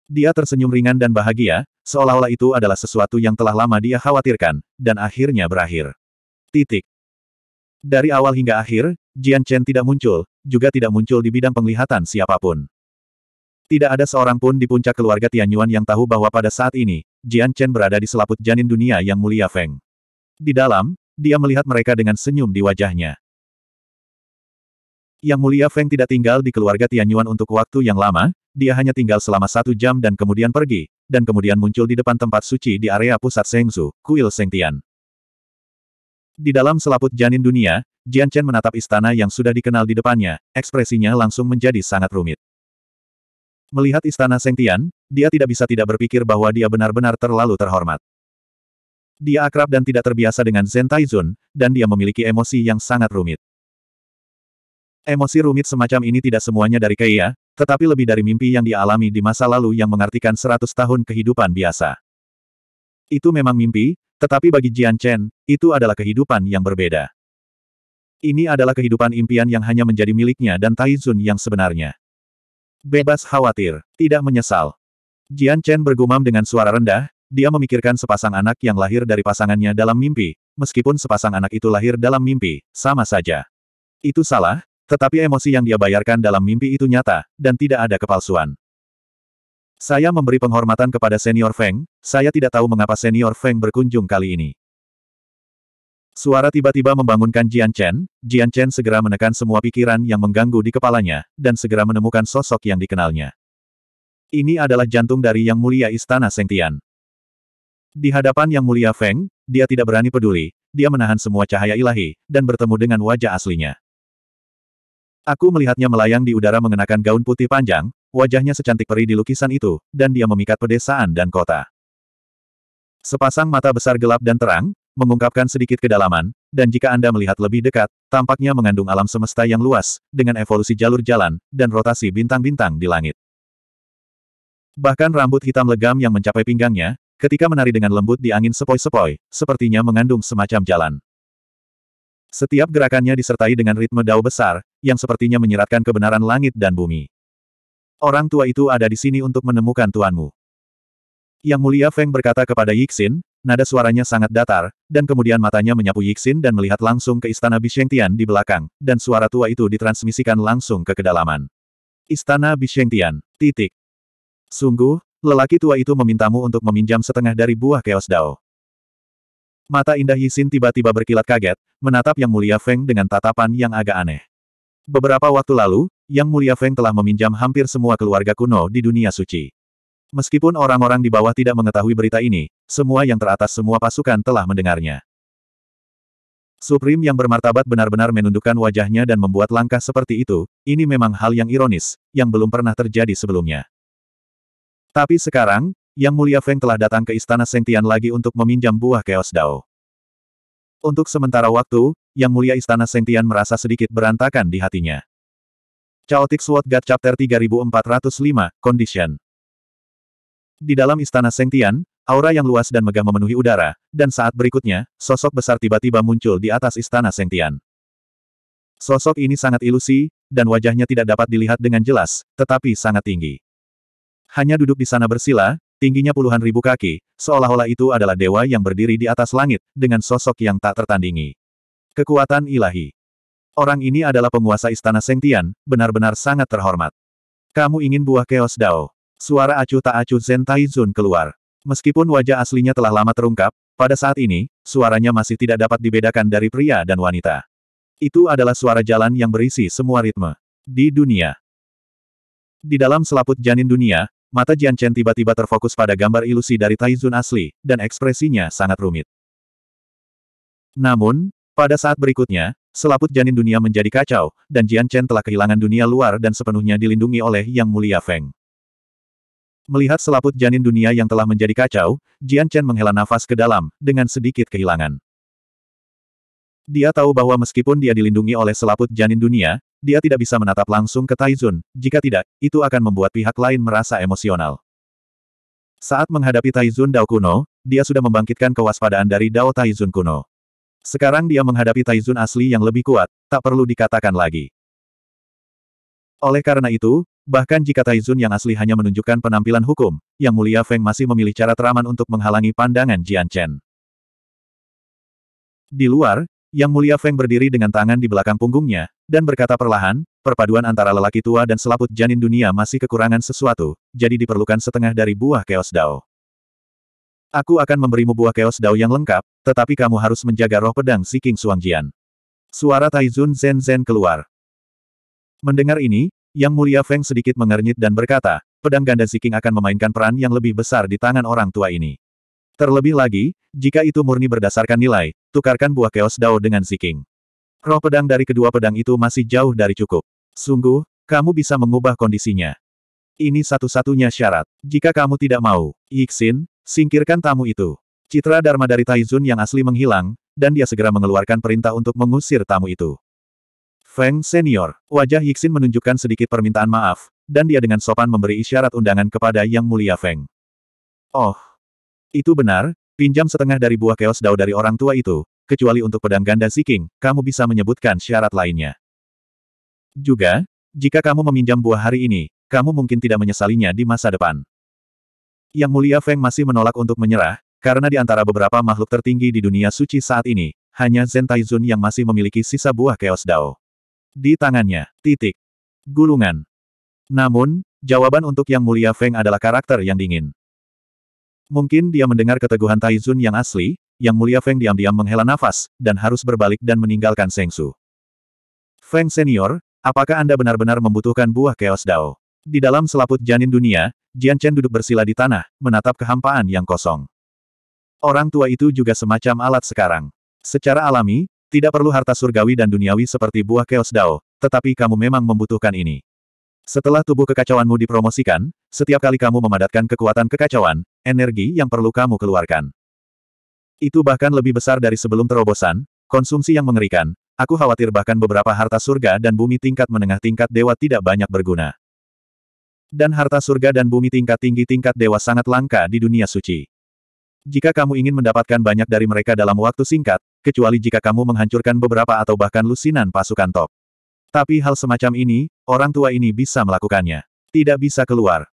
Dia tersenyum ringan dan bahagia, seolah-olah itu adalah sesuatu yang telah lama dia khawatirkan, dan akhirnya berakhir. Titik. Dari awal hingga akhir, Jian Chen tidak muncul, juga tidak muncul di bidang penglihatan siapapun. Tidak ada seorang pun di puncak keluarga Tianyuan yang tahu bahwa pada saat ini, Jian Chen berada di selaput janin dunia yang mulia Feng. Di dalam, dia melihat mereka dengan senyum di wajahnya. Yang Mulia Feng tidak tinggal di keluarga Tianyuan untuk waktu yang lama, dia hanya tinggal selama satu jam dan kemudian pergi, dan kemudian muncul di depan tempat suci di area pusat Sengzu, kuil Sengtian. Di dalam selaput janin dunia, Jian Chen menatap istana yang sudah dikenal di depannya, ekspresinya langsung menjadi sangat rumit. Melihat istana Sengtian, dia tidak bisa tidak berpikir bahwa dia benar-benar terlalu terhormat. Dia akrab dan tidak terbiasa dengan Zen Taizun, dan dia memiliki emosi yang sangat rumit. Emosi rumit semacam ini tidak semuanya dari Keia, ya, tetapi lebih dari mimpi yang dialami di masa lalu yang mengartikan seratus tahun kehidupan biasa. Itu memang mimpi, tetapi bagi Jian Chen, itu adalah kehidupan yang berbeda. Ini adalah kehidupan impian yang hanya menjadi miliknya dan Taizun yang sebenarnya. Bebas khawatir, tidak menyesal. Jian Chen bergumam dengan suara rendah, dia memikirkan sepasang anak yang lahir dari pasangannya dalam mimpi, meskipun sepasang anak itu lahir dalam mimpi, sama saja. Itu salah, tetapi emosi yang dia bayarkan dalam mimpi itu nyata, dan tidak ada kepalsuan. Saya memberi penghormatan kepada senior Feng, saya tidak tahu mengapa senior Feng berkunjung kali ini. Suara tiba-tiba membangunkan Jian Chen, Jian Chen segera menekan semua pikiran yang mengganggu di kepalanya, dan segera menemukan sosok yang dikenalnya. Ini adalah jantung dari Yang Mulia Istana Sengtian. Di hadapan Yang Mulia Feng, dia tidak berani peduli, dia menahan semua cahaya ilahi, dan bertemu dengan wajah aslinya. Aku melihatnya melayang di udara mengenakan gaun putih panjang, wajahnya secantik peri di lukisan itu, dan dia memikat pedesaan dan kota. Sepasang mata besar gelap dan terang, mengungkapkan sedikit kedalaman, dan jika Anda melihat lebih dekat, tampaknya mengandung alam semesta yang luas, dengan evolusi jalur jalan, dan rotasi bintang-bintang di langit. Bahkan rambut hitam legam yang mencapai pinggangnya, ketika menari dengan lembut di angin sepoi-sepoi, sepertinya mengandung semacam jalan. Setiap gerakannya disertai dengan ritme dao besar, yang sepertinya menyeratkan kebenaran langit dan bumi. Orang tua itu ada di sini untuk menemukan tuanmu. Yang mulia Feng berkata kepada Yixin, nada suaranya sangat datar, dan kemudian matanya menyapu Yixin dan melihat langsung ke istana Bishengtian di belakang, dan suara tua itu ditransmisikan langsung ke kedalaman. Istana Bishengtian, titik. Sungguh, lelaki tua itu memintamu untuk meminjam setengah dari buah keos dao. Mata indah Yixin tiba-tiba berkilat kaget, menatap Yang Mulia Feng dengan tatapan yang agak aneh. Beberapa waktu lalu, Yang Mulia Feng telah meminjam hampir semua keluarga kuno di dunia suci. Meskipun orang-orang di bawah tidak mengetahui berita ini, semua yang teratas semua pasukan telah mendengarnya. Supreme yang bermartabat benar-benar menundukkan wajahnya dan membuat langkah seperti itu, ini memang hal yang ironis, yang belum pernah terjadi sebelumnya. Tapi sekarang, Yang Mulia Feng telah datang ke Istana Sengtian lagi untuk meminjam buah Chaos Dao. Untuk sementara waktu, Yang Mulia Istana Sengtian merasa sedikit berantakan di hatinya. Chaotic Sword God Chapter 3405, Condition Di dalam Istana Sengtian, aura yang luas dan megah memenuhi udara, dan saat berikutnya, sosok besar tiba-tiba muncul di atas Istana Sengtian. Sosok ini sangat ilusi, dan wajahnya tidak dapat dilihat dengan jelas, tetapi sangat tinggi. Hanya duduk di sana bersila, tingginya puluhan ribu kaki, seolah-olah itu adalah dewa yang berdiri di atas langit, dengan sosok yang tak tertandingi. Kekuatan ilahi. Orang ini adalah penguasa istana Sengtian, benar-benar sangat terhormat. Kamu ingin buah keos dao. Suara acuh tak acuh Zen Taizun keluar. Meskipun wajah aslinya telah lama terungkap, pada saat ini, suaranya masih tidak dapat dibedakan dari pria dan wanita. Itu adalah suara jalan yang berisi semua ritme. Di dunia. Di dalam selaput janin dunia, Mata Jian Chen tiba-tiba terfokus pada gambar ilusi dari Taizun asli, dan ekspresinya sangat rumit. Namun, pada saat berikutnya, selaput janin dunia menjadi kacau, dan Jian Chen telah kehilangan dunia luar dan sepenuhnya dilindungi oleh Yang Mulia Feng. Melihat selaput janin dunia yang telah menjadi kacau, Jian Chen menghela nafas ke dalam, dengan sedikit kehilangan. Dia tahu bahwa meskipun dia dilindungi oleh selaput janin dunia, dia tidak bisa menatap langsung ke Taizun, jika tidak, itu akan membuat pihak lain merasa emosional. Saat menghadapi Taizun Dao kuno, dia sudah membangkitkan kewaspadaan dari Dao Taizun kuno. Sekarang dia menghadapi Taizun asli yang lebih kuat, tak perlu dikatakan lagi. Oleh karena itu, bahkan jika Taizun yang asli hanya menunjukkan penampilan hukum, Yang Mulia Feng masih memilih cara teraman untuk menghalangi pandangan Jian Chen. Di luar, yang Mulia Feng berdiri dengan tangan di belakang punggungnya, dan berkata perlahan, perpaduan antara lelaki tua dan selaput janin dunia masih kekurangan sesuatu, jadi diperlukan setengah dari buah Chaos Dao. Aku akan memberimu buah Chaos Dao yang lengkap, tetapi kamu harus menjaga roh pedang si King Suangjian. Suara Taizun Zen Zen keluar. Mendengar ini, Yang Mulia Feng sedikit mengernyit dan berkata, pedang ganda si akan memainkan peran yang lebih besar di tangan orang tua ini. Terlebih lagi, jika itu murni berdasarkan nilai, tukarkan buah keos dao dengan Ziking. Roh pedang dari kedua pedang itu masih jauh dari cukup. Sungguh, kamu bisa mengubah kondisinya. Ini satu-satunya syarat. Jika kamu tidak mau, Yixin, singkirkan tamu itu. Citra Dharma dari Taizun yang asli menghilang, dan dia segera mengeluarkan perintah untuk mengusir tamu itu. Feng Senior, wajah Yixin menunjukkan sedikit permintaan maaf, dan dia dengan sopan memberi isyarat undangan kepada Yang Mulia Feng. Oh, itu benar, pinjam setengah dari buah keos dao dari orang tua itu, kecuali untuk pedang ganda Ziking, kamu bisa menyebutkan syarat lainnya. Juga, jika kamu meminjam buah hari ini, kamu mungkin tidak menyesalinya di masa depan. Yang mulia Feng masih menolak untuk menyerah, karena di antara beberapa makhluk tertinggi di dunia suci saat ini, hanya Zen Taizun yang masih memiliki sisa buah keos dao. Di tangannya, titik. Gulungan. Namun, jawaban untuk Yang Mulia Feng adalah karakter yang dingin. Mungkin dia mendengar keteguhan Taizun yang asli, yang mulia Feng diam-diam menghela nafas, dan harus berbalik dan meninggalkan Seng Su. Feng Senior, apakah Anda benar-benar membutuhkan buah keos Dao? Di dalam selaput janin dunia, Jian Chen duduk bersila di tanah, menatap kehampaan yang kosong. Orang tua itu juga semacam alat sekarang. Secara alami, tidak perlu harta surgawi dan duniawi seperti buah keos Dao, tetapi kamu memang membutuhkan ini. Setelah tubuh kekacauanmu dipromosikan, setiap kali kamu memadatkan kekuatan kekacauan, energi yang perlu kamu keluarkan. Itu bahkan lebih besar dari sebelum terobosan, konsumsi yang mengerikan, aku khawatir bahkan beberapa harta surga dan bumi tingkat menengah tingkat dewa tidak banyak berguna. Dan harta surga dan bumi tingkat tinggi tingkat dewa sangat langka di dunia suci. Jika kamu ingin mendapatkan banyak dari mereka dalam waktu singkat, kecuali jika kamu menghancurkan beberapa atau bahkan lusinan pasukan top. Tapi hal semacam ini, orang tua ini bisa melakukannya. Tidak bisa keluar.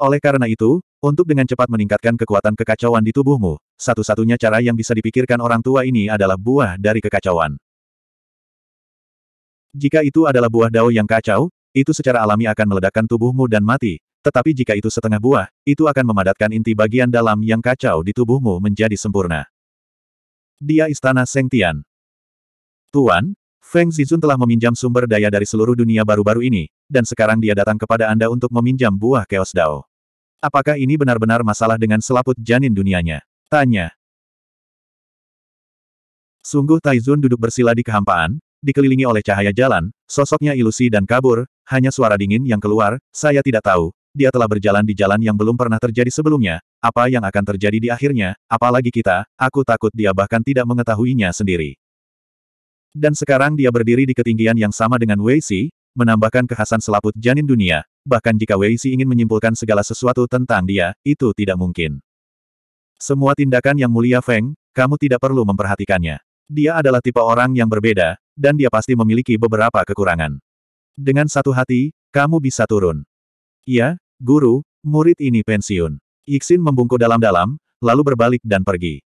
Oleh karena itu, untuk dengan cepat meningkatkan kekuatan kekacauan di tubuhmu, satu-satunya cara yang bisa dipikirkan orang tua ini adalah buah dari kekacauan. Jika itu adalah buah dao yang kacau, itu secara alami akan meledakkan tubuhmu dan mati, tetapi jika itu setengah buah, itu akan memadatkan inti bagian dalam yang kacau di tubuhmu menjadi sempurna. Dia Istana Seng Tian. Tuan, Feng Zizun telah meminjam sumber daya dari seluruh dunia baru-baru ini, dan sekarang dia datang kepada Anda untuk meminjam buah Chaos Dao. Apakah ini benar-benar masalah dengan selaput janin dunianya? Tanya. Sungguh Taizun duduk bersila di kehampaan, dikelilingi oleh cahaya jalan, sosoknya ilusi dan kabur, hanya suara dingin yang keluar, saya tidak tahu, dia telah berjalan di jalan yang belum pernah terjadi sebelumnya, apa yang akan terjadi di akhirnya, apalagi kita, aku takut dia bahkan tidak mengetahuinya sendiri. Dan sekarang dia berdiri di ketinggian yang sama dengan Wei Si? menambahkan kekhasan selaput janin dunia, bahkan jika Wei Xi ingin menyimpulkan segala sesuatu tentang dia, itu tidak mungkin. Semua tindakan yang mulia Feng, kamu tidak perlu memperhatikannya. Dia adalah tipe orang yang berbeda, dan dia pasti memiliki beberapa kekurangan. Dengan satu hati, kamu bisa turun. Iya, guru, murid ini pensiun. Iksin membungkuk dalam-dalam, lalu berbalik dan pergi.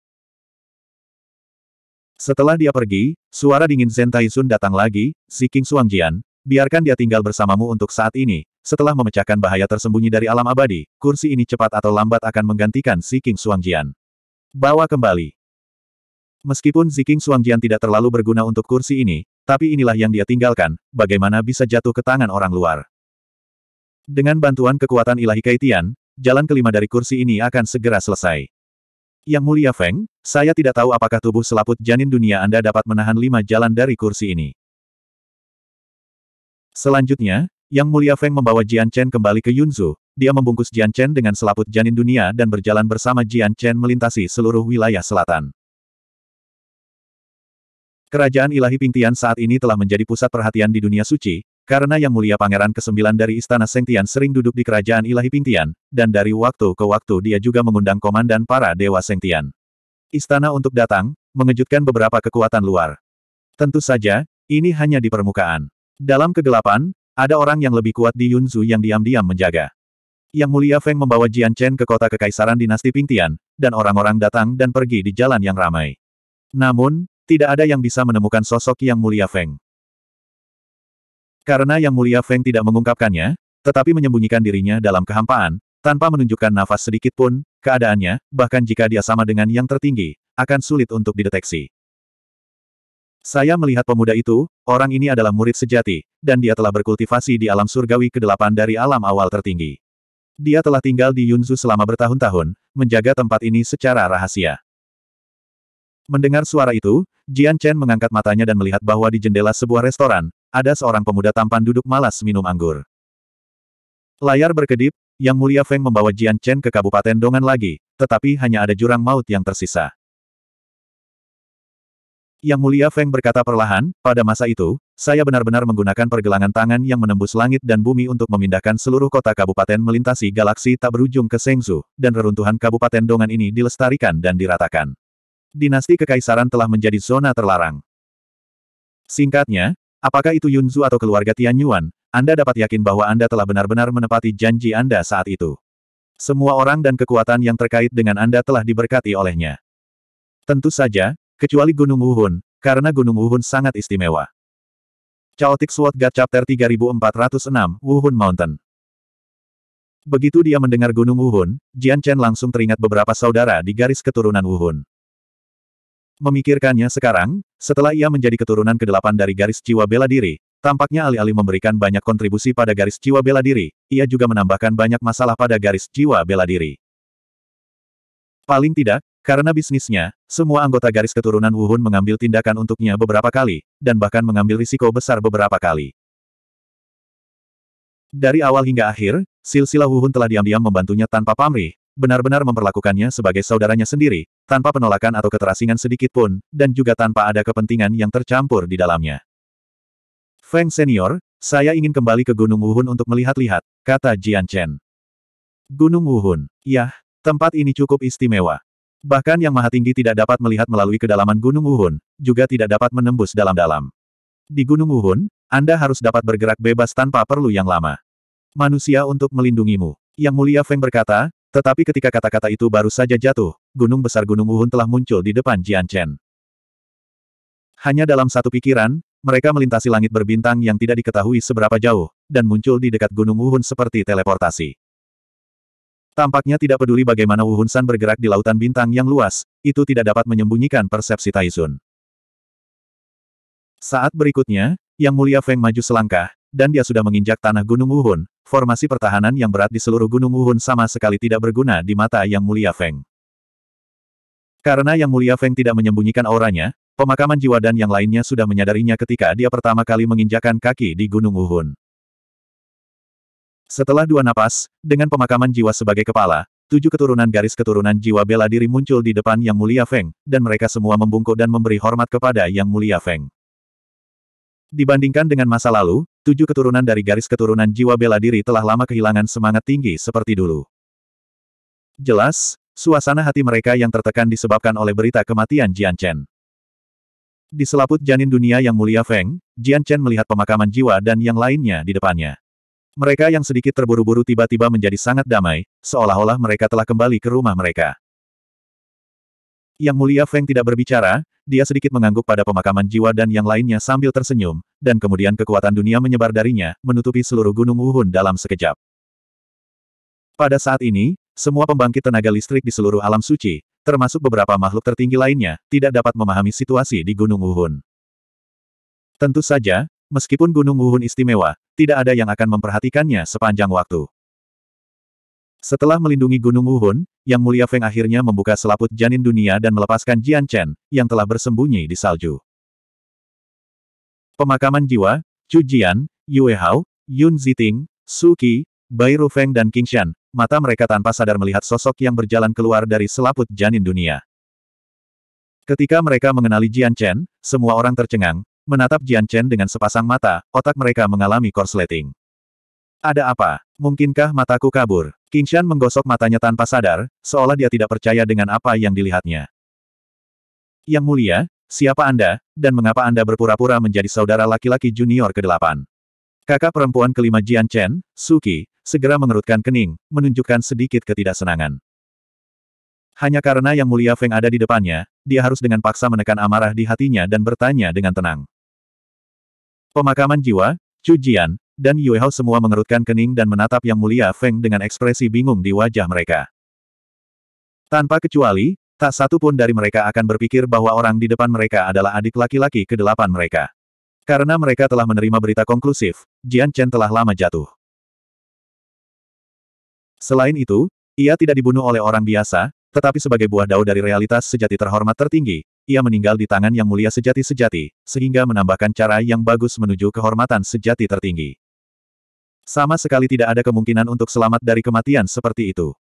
Setelah dia pergi, suara dingin Zen Taisun datang lagi, si King Suangjian, Biarkan dia tinggal bersamamu untuk saat ini, setelah memecahkan bahaya tersembunyi dari alam abadi, kursi ini cepat atau lambat akan menggantikan Si King Suangjian. Bawa kembali. Meskipun King Suangjian tidak terlalu berguna untuk kursi ini, tapi inilah yang dia tinggalkan, bagaimana bisa jatuh ke tangan orang luar. Dengan bantuan kekuatan ilahi Kaitian, jalan kelima dari kursi ini akan segera selesai. Yang mulia Feng, saya tidak tahu apakah tubuh selaput janin dunia Anda dapat menahan lima jalan dari kursi ini. Selanjutnya, Yang Mulia Feng membawa Jian Chen kembali ke Yunzu, dia membungkus Jian Chen dengan selaput janin dunia dan berjalan bersama Jian Chen melintasi seluruh wilayah selatan. Kerajaan ilahi Pingtian saat ini telah menjadi pusat perhatian di dunia suci, karena Yang Mulia Pangeran ke-9 dari Istana Sengtian sering duduk di kerajaan ilahi Pingtian, dan dari waktu ke waktu dia juga mengundang komandan para dewa Sengtian. Istana untuk datang, mengejutkan beberapa kekuatan luar. Tentu saja, ini hanya di permukaan. Dalam kegelapan, ada orang yang lebih kuat di Yunzu yang diam-diam menjaga. Yang Mulia Feng membawa Jian Chen ke kota kekaisaran dinasti Pingtian, dan orang-orang datang dan pergi di jalan yang ramai. Namun, tidak ada yang bisa menemukan sosok Yang Mulia Feng. Karena Yang Mulia Feng tidak mengungkapkannya, tetapi menyembunyikan dirinya dalam kehampaan, tanpa menunjukkan nafas sedikit pun, keadaannya, bahkan jika dia sama dengan yang tertinggi, akan sulit untuk dideteksi. Saya melihat pemuda itu, orang ini adalah murid sejati, dan dia telah berkultivasi di alam surgawi ke-8 dari alam awal tertinggi. Dia telah tinggal di Yunzu selama bertahun-tahun, menjaga tempat ini secara rahasia. Mendengar suara itu, Jian Chen mengangkat matanya dan melihat bahwa di jendela sebuah restoran, ada seorang pemuda tampan duduk malas minum anggur. Layar berkedip, Yang Mulia Feng membawa Jian Chen ke Kabupaten Dongan lagi, tetapi hanya ada jurang maut yang tersisa. Yang mulia Feng berkata perlahan, pada masa itu, saya benar-benar menggunakan pergelangan tangan yang menembus langit dan bumi untuk memindahkan seluruh kota kabupaten melintasi galaksi tak berujung ke Sengzu, dan reruntuhan kabupaten Dongan ini dilestarikan dan diratakan. Dinasti kekaisaran telah menjadi zona terlarang. Singkatnya, apakah itu Yunzu atau keluarga Tianyuan, Anda dapat yakin bahwa Anda telah benar-benar menepati janji Anda saat itu. Semua orang dan kekuatan yang terkait dengan Anda telah diberkati olehnya. Tentu saja, Kecuali Gunung Wuhun, karena Gunung Wuhun sangat istimewa. Chaotic Sword God Chapter 3406, Wuhun Mountain. Begitu dia mendengar Gunung Wuhun, Jian Chen langsung teringat beberapa saudara di garis keturunan Wuhun. Memikirkannya sekarang, setelah ia menjadi keturunan ke-8 dari garis jiwa bela diri, tampaknya alih-alih memberikan banyak kontribusi pada garis jiwa bela diri, ia juga menambahkan banyak masalah pada garis jiwa bela diri. Paling tidak, karena bisnisnya, semua anggota garis keturunan Wu Hun mengambil tindakan untuknya beberapa kali, dan bahkan mengambil risiko besar beberapa kali. Dari awal hingga akhir, silsilah Wu Hun telah diam-diam membantunya tanpa pamrih, benar-benar memperlakukannya sebagai saudaranya sendiri, tanpa penolakan atau keterasingan sedikit pun, dan juga tanpa ada kepentingan yang tercampur di dalamnya. Feng Senior, saya ingin kembali ke Gunung Wu Hun untuk melihat-lihat, kata Jian Chen. Gunung Wu Hun, yah, tempat ini cukup istimewa. Bahkan yang maha tinggi tidak dapat melihat melalui kedalaman Gunung Uhun, juga tidak dapat menembus dalam-dalam. Di Gunung Uhun, Anda harus dapat bergerak bebas tanpa perlu yang lama. Manusia untuk melindungimu. Yang mulia Feng berkata, tetapi ketika kata-kata itu baru saja jatuh, gunung besar Gunung Uhun telah muncul di depan Jian Chen. Hanya dalam satu pikiran, mereka melintasi langit berbintang yang tidak diketahui seberapa jauh, dan muncul di dekat Gunung Uhun seperti teleportasi. Tampaknya tidak peduli bagaimana Wu Hunsan bergerak di lautan bintang yang luas, itu tidak dapat menyembunyikan persepsi Taizun. Saat berikutnya, Yang Mulia Feng maju selangkah, dan dia sudah menginjak tanah Gunung Wuhun, formasi pertahanan yang berat di seluruh Gunung Wuhun sama sekali tidak berguna di mata Yang Mulia Feng. Karena Yang Mulia Feng tidak menyembunyikan auranya, pemakaman jiwa dan yang lainnya sudah menyadarinya ketika dia pertama kali menginjakan kaki di Gunung Wuhun. Setelah dua napas, dengan pemakaman jiwa sebagai kepala, tujuh keturunan garis keturunan jiwa bela diri muncul di depan Yang Mulia Feng, dan mereka semua membungkuk dan memberi hormat kepada Yang Mulia Feng. Dibandingkan dengan masa lalu, tujuh keturunan dari garis keturunan jiwa bela diri telah lama kehilangan semangat tinggi seperti dulu. Jelas, suasana hati mereka yang tertekan disebabkan oleh berita kematian Jian Chen. Di selaput janin dunia yang mulia Feng, Jian Chen melihat pemakaman jiwa dan yang lainnya di depannya. Mereka yang sedikit terburu-buru tiba-tiba menjadi sangat damai, seolah-olah mereka telah kembali ke rumah mereka. Yang mulia Feng tidak berbicara, dia sedikit mengangguk pada pemakaman jiwa dan yang lainnya sambil tersenyum, dan kemudian kekuatan dunia menyebar darinya, menutupi seluruh gunung Wuhun dalam sekejap. Pada saat ini, semua pembangkit tenaga listrik di seluruh alam suci, termasuk beberapa makhluk tertinggi lainnya, tidak dapat memahami situasi di Gunung Wuhun. Tentu saja, Meskipun Gunung Wuhun istimewa, tidak ada yang akan memperhatikannya sepanjang waktu. Setelah melindungi Gunung Wuhun, Yang Mulia Feng akhirnya membuka selaput janin dunia dan melepaskan Jian Chen, yang telah bersembunyi di salju. Pemakaman jiwa, Chu Jian, Yue Hao, Yun Ziting, Su Qi, Bai Ru Feng dan King Shan, mata mereka tanpa sadar melihat sosok yang berjalan keluar dari selaput janin dunia. Ketika mereka mengenali Jian Chen, semua orang tercengang, menatap Jian Chen dengan sepasang mata, otak mereka mengalami korsleting. Ada apa? Mungkinkah mataku kabur? Shan menggosok matanya tanpa sadar, seolah dia tidak percaya dengan apa yang dilihatnya. Yang mulia, siapa Anda, dan mengapa Anda berpura-pura menjadi saudara laki-laki junior ke-8? Kakak perempuan kelima Jian Chen, Suki, segera mengerutkan kening, menunjukkan sedikit ketidaksenangan. Hanya karena Yang Mulia Feng ada di depannya, dia harus dengan paksa menekan amarah di hatinya dan bertanya dengan tenang. Pemakaman jiwa, Chu Jian, dan Yue Hao semua mengerutkan kening dan menatap Yang Mulia Feng dengan ekspresi bingung di wajah mereka. Tanpa kecuali, tak satu pun dari mereka akan berpikir bahwa orang di depan mereka adalah adik laki-laki kedelapan mereka. Karena mereka telah menerima berita konklusif, Jian Chen telah lama jatuh. Selain itu, ia tidak dibunuh oleh orang biasa, tetapi sebagai buah dao dari realitas sejati terhormat tertinggi, ia meninggal di tangan yang mulia sejati-sejati, sehingga menambahkan cara yang bagus menuju kehormatan sejati tertinggi. Sama sekali tidak ada kemungkinan untuk selamat dari kematian seperti itu.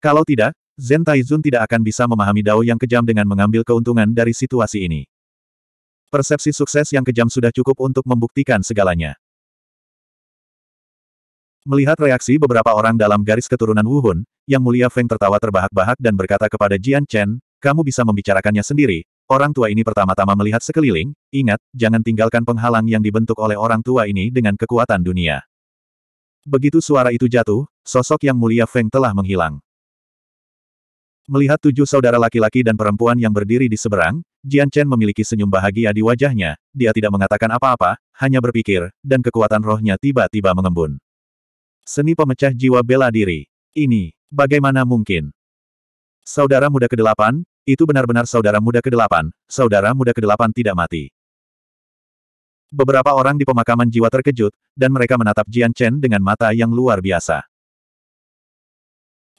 Kalau tidak, Zen Taizun tidak akan bisa memahami dao yang kejam dengan mengambil keuntungan dari situasi ini. Persepsi sukses yang kejam sudah cukup untuk membuktikan segalanya. Melihat reaksi beberapa orang dalam garis keturunan Wuhun, Yang Mulia Feng tertawa terbahak-bahak dan berkata kepada Jian Chen, kamu bisa membicarakannya sendiri, orang tua ini pertama-tama melihat sekeliling, ingat, jangan tinggalkan penghalang yang dibentuk oleh orang tua ini dengan kekuatan dunia. Begitu suara itu jatuh, sosok Yang Mulia Feng telah menghilang. Melihat tujuh saudara laki-laki dan perempuan yang berdiri di seberang, Jian Chen memiliki senyum bahagia di wajahnya, dia tidak mengatakan apa-apa, hanya berpikir, dan kekuatan rohnya tiba-tiba mengembun. Seni pemecah jiwa bela diri. Ini, bagaimana mungkin? Saudara muda ke-8, itu benar-benar saudara muda ke-8, saudara muda ke-8 tidak mati. Beberapa orang di pemakaman jiwa terkejut, dan mereka menatap Jian Chen dengan mata yang luar biasa.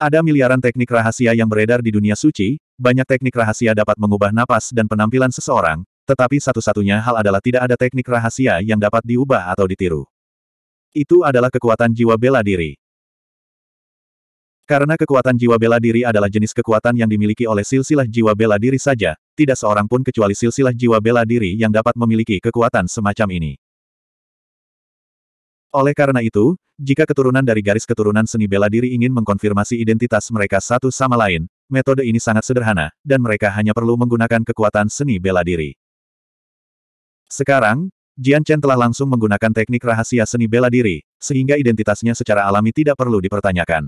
Ada miliaran teknik rahasia yang beredar di dunia suci, banyak teknik rahasia dapat mengubah napas dan penampilan seseorang, tetapi satu-satunya hal adalah tidak ada teknik rahasia yang dapat diubah atau ditiru. Itu adalah kekuatan jiwa bela diri. Karena kekuatan jiwa bela diri adalah jenis kekuatan yang dimiliki oleh silsilah jiwa bela diri saja, tidak seorang pun kecuali silsilah jiwa bela diri yang dapat memiliki kekuatan semacam ini. Oleh karena itu, jika keturunan dari garis keturunan seni bela diri ingin mengkonfirmasi identitas mereka satu sama lain, metode ini sangat sederhana, dan mereka hanya perlu menggunakan kekuatan seni bela diri. Sekarang, Jian Chen telah langsung menggunakan teknik rahasia seni bela diri, sehingga identitasnya secara alami tidak perlu dipertanyakan.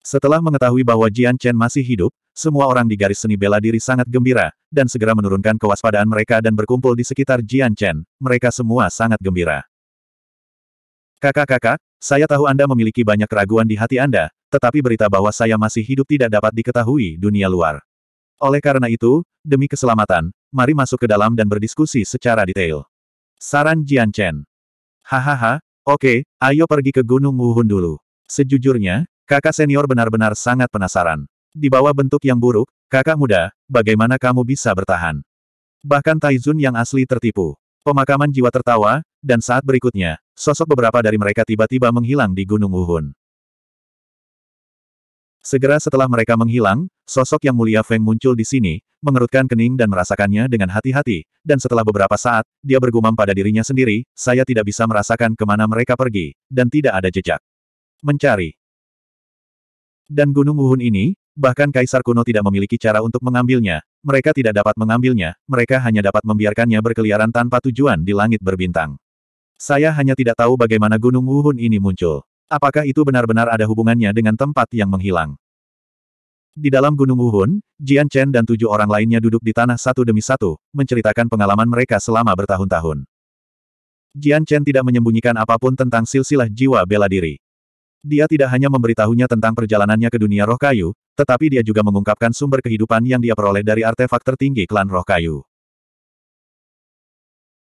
Setelah mengetahui bahwa Jian Chen masih hidup, semua orang di garis seni bela diri sangat gembira, dan segera menurunkan kewaspadaan mereka dan berkumpul di sekitar Jian Chen. Mereka semua sangat gembira. Kakak-kakak, saya tahu Anda memiliki banyak keraguan di hati Anda, tetapi berita bahwa saya masih hidup tidak dapat diketahui dunia luar. Oleh karena itu, demi keselamatan, mari masuk ke dalam dan berdiskusi secara detail. Saran Jian Chen. Hahaha, oke, ayo pergi ke Gunung Wuhun dulu. Sejujurnya, kakak senior benar-benar sangat penasaran. Di bawah bentuk yang buruk, kakak muda, bagaimana kamu bisa bertahan? Bahkan Taizun yang asli tertipu. Pemakaman jiwa tertawa, dan saat berikutnya, sosok beberapa dari mereka tiba-tiba menghilang di Gunung Wuhun. Segera setelah mereka menghilang, Sosok yang mulia Feng muncul di sini, mengerutkan kening dan merasakannya dengan hati-hati, dan setelah beberapa saat, dia bergumam pada dirinya sendiri, saya tidak bisa merasakan kemana mereka pergi, dan tidak ada jejak. Mencari. Dan Gunung Wuhun ini, bahkan Kaisar kuno tidak memiliki cara untuk mengambilnya, mereka tidak dapat mengambilnya, mereka hanya dapat membiarkannya berkeliaran tanpa tujuan di langit berbintang. Saya hanya tidak tahu bagaimana Gunung Wuhun ini muncul. Apakah itu benar-benar ada hubungannya dengan tempat yang menghilang? Di dalam Gunung Wuhun, Jian Chen dan tujuh orang lainnya duduk di tanah satu demi satu, menceritakan pengalaman mereka selama bertahun-tahun. Jian Chen tidak menyembunyikan apapun tentang silsilah jiwa bela diri. Dia tidak hanya memberitahunya tentang perjalanannya ke dunia roh kayu, tetapi dia juga mengungkapkan sumber kehidupan yang dia peroleh dari artefak tertinggi klan roh kayu.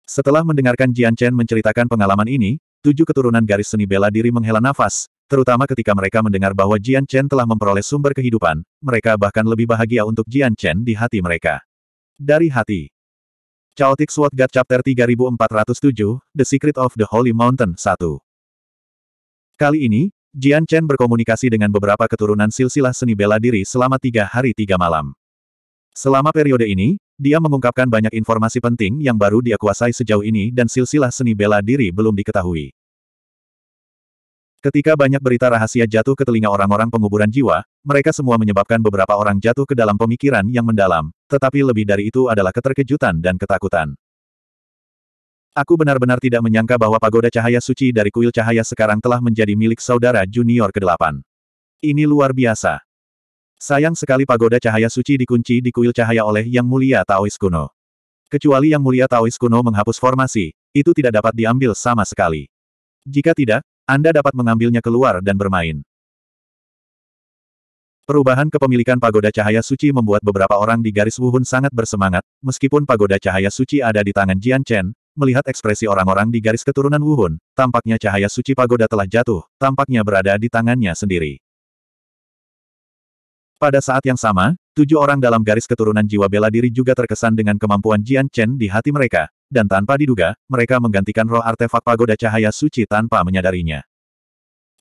Setelah mendengarkan Jian Chen menceritakan pengalaman ini, tujuh keturunan garis seni bela diri menghela nafas, Terutama ketika mereka mendengar bahwa Jian Chen telah memperoleh sumber kehidupan, mereka bahkan lebih bahagia untuk Jian Chen di hati mereka. Dari hati. Chaotic Sword God Chapter 3407, The Secret of the Holy Mountain 1. Kali ini, Jian Chen berkomunikasi dengan beberapa keturunan silsilah seni bela diri selama tiga hari tiga malam. Selama periode ini, dia mengungkapkan banyak informasi penting yang baru dia kuasai sejauh ini dan silsilah seni bela diri belum diketahui. Ketika banyak berita rahasia jatuh ke telinga orang-orang penguburan jiwa, mereka semua menyebabkan beberapa orang jatuh ke dalam pemikiran yang mendalam, tetapi lebih dari itu adalah keterkejutan dan ketakutan. Aku benar-benar tidak menyangka bahwa pagoda cahaya suci dari kuil cahaya sekarang telah menjadi milik saudara junior ke-8. Ini luar biasa. Sayang sekali pagoda cahaya suci dikunci di kuil cahaya oleh Yang Mulia Taois kuno. Kecuali Yang Mulia Taois kuno menghapus formasi, itu tidak dapat diambil sama sekali. Jika tidak, anda dapat mengambilnya keluar dan bermain. Perubahan kepemilikan pagoda cahaya suci membuat beberapa orang di garis Wuhun sangat bersemangat, meskipun pagoda cahaya suci ada di tangan Jian Chen, melihat ekspresi orang-orang di garis keturunan Wuhun, tampaknya cahaya suci pagoda telah jatuh, tampaknya berada di tangannya sendiri. Pada saat yang sama, tujuh orang dalam garis keturunan jiwa bela diri juga terkesan dengan kemampuan Jian Chen di hati mereka, dan tanpa diduga, mereka menggantikan roh artefak pagoda cahaya suci tanpa menyadarinya.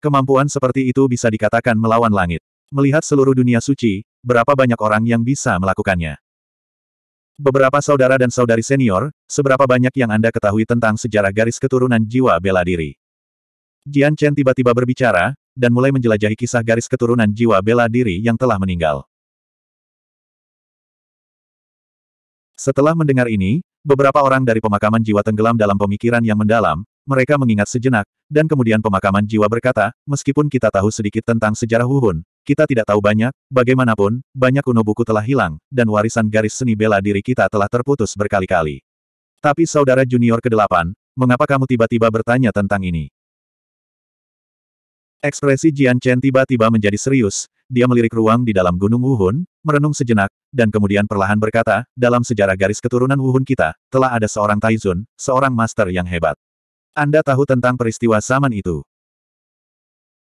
Kemampuan seperti itu bisa dikatakan melawan langit. Melihat seluruh dunia suci, berapa banyak orang yang bisa melakukannya. Beberapa saudara dan saudari senior, seberapa banyak yang Anda ketahui tentang sejarah garis keturunan jiwa bela diri? Jian Chen tiba-tiba berbicara, dan mulai menjelajahi kisah garis keturunan jiwa bela diri yang telah meninggal. Setelah mendengar ini, Beberapa orang dari pemakaman jiwa tenggelam dalam pemikiran yang mendalam, mereka mengingat sejenak, dan kemudian pemakaman jiwa berkata, meskipun kita tahu sedikit tentang sejarah Wuhun, kita tidak tahu banyak, bagaimanapun, banyak kuno buku telah hilang, dan warisan garis seni bela diri kita telah terputus berkali-kali. Tapi saudara junior ke-8, mengapa kamu tiba-tiba bertanya tentang ini? Ekspresi Jian Chen tiba-tiba menjadi serius, dia melirik ruang di dalam Gunung Wuhun, merenung sejenak, dan kemudian perlahan berkata, dalam sejarah garis keturunan Wuhun kita, telah ada seorang Taizun, seorang master yang hebat. Anda tahu tentang peristiwa zaman itu.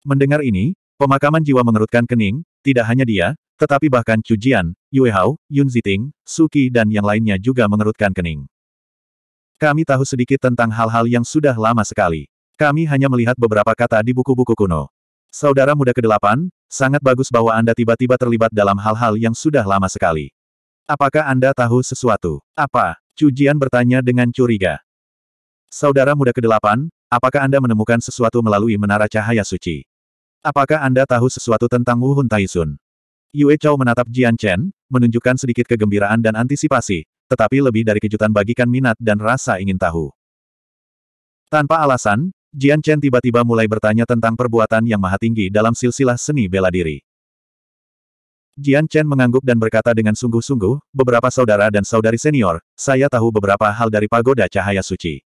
Mendengar ini, pemakaman jiwa mengerutkan kening, tidak hanya dia, tetapi bahkan Chu Jian, Yue Hao, Yun Ziting, Su Qi, dan yang lainnya juga mengerutkan kening. Kami tahu sedikit tentang hal-hal yang sudah lama sekali. Kami hanya melihat beberapa kata di buku-buku kuno. Saudara muda ke-8, Sangat bagus bahwa Anda tiba-tiba terlibat dalam hal-hal yang sudah lama sekali. Apakah Anda tahu sesuatu? Apa? Cujian bertanya dengan curiga. Saudara muda kedelapan, apakah Anda menemukan sesuatu melalui menara cahaya suci? Apakah Anda tahu sesuatu tentang Wuhun Taisun? Yue Chao menatap Jian Chen, menunjukkan sedikit kegembiraan dan antisipasi, tetapi lebih dari kejutan bagikan minat dan rasa ingin tahu. Tanpa alasan, Jian Chen tiba-tiba mulai bertanya tentang perbuatan yang maha tinggi dalam silsilah seni bela diri. Jian Chen mengangguk dan berkata dengan sungguh-sungguh, beberapa saudara dan saudari senior, saya tahu beberapa hal dari pagoda cahaya suci.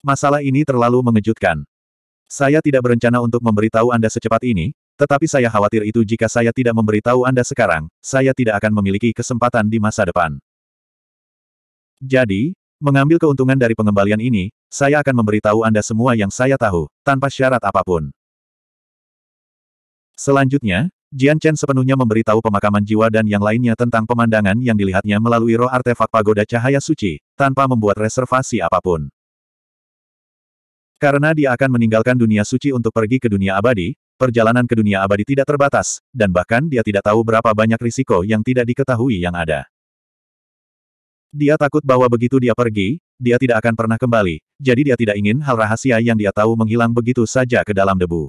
Masalah ini terlalu mengejutkan. Saya tidak berencana untuk memberitahu Anda secepat ini, tetapi saya khawatir itu jika saya tidak memberitahu Anda sekarang, saya tidak akan memiliki kesempatan di masa depan. Jadi, mengambil keuntungan dari pengembalian ini, saya akan memberitahu Anda semua yang saya tahu, tanpa syarat apapun. Selanjutnya, Jian Chen sepenuhnya memberitahu pemakaman jiwa dan yang lainnya tentang pemandangan yang dilihatnya melalui roh artefak pagoda cahaya suci, tanpa membuat reservasi apapun. Karena dia akan meninggalkan dunia suci untuk pergi ke dunia abadi, perjalanan ke dunia abadi tidak terbatas, dan bahkan dia tidak tahu berapa banyak risiko yang tidak diketahui yang ada. Dia takut bahwa begitu dia pergi, dia tidak akan pernah kembali, jadi dia tidak ingin hal rahasia yang dia tahu menghilang begitu saja ke dalam debu.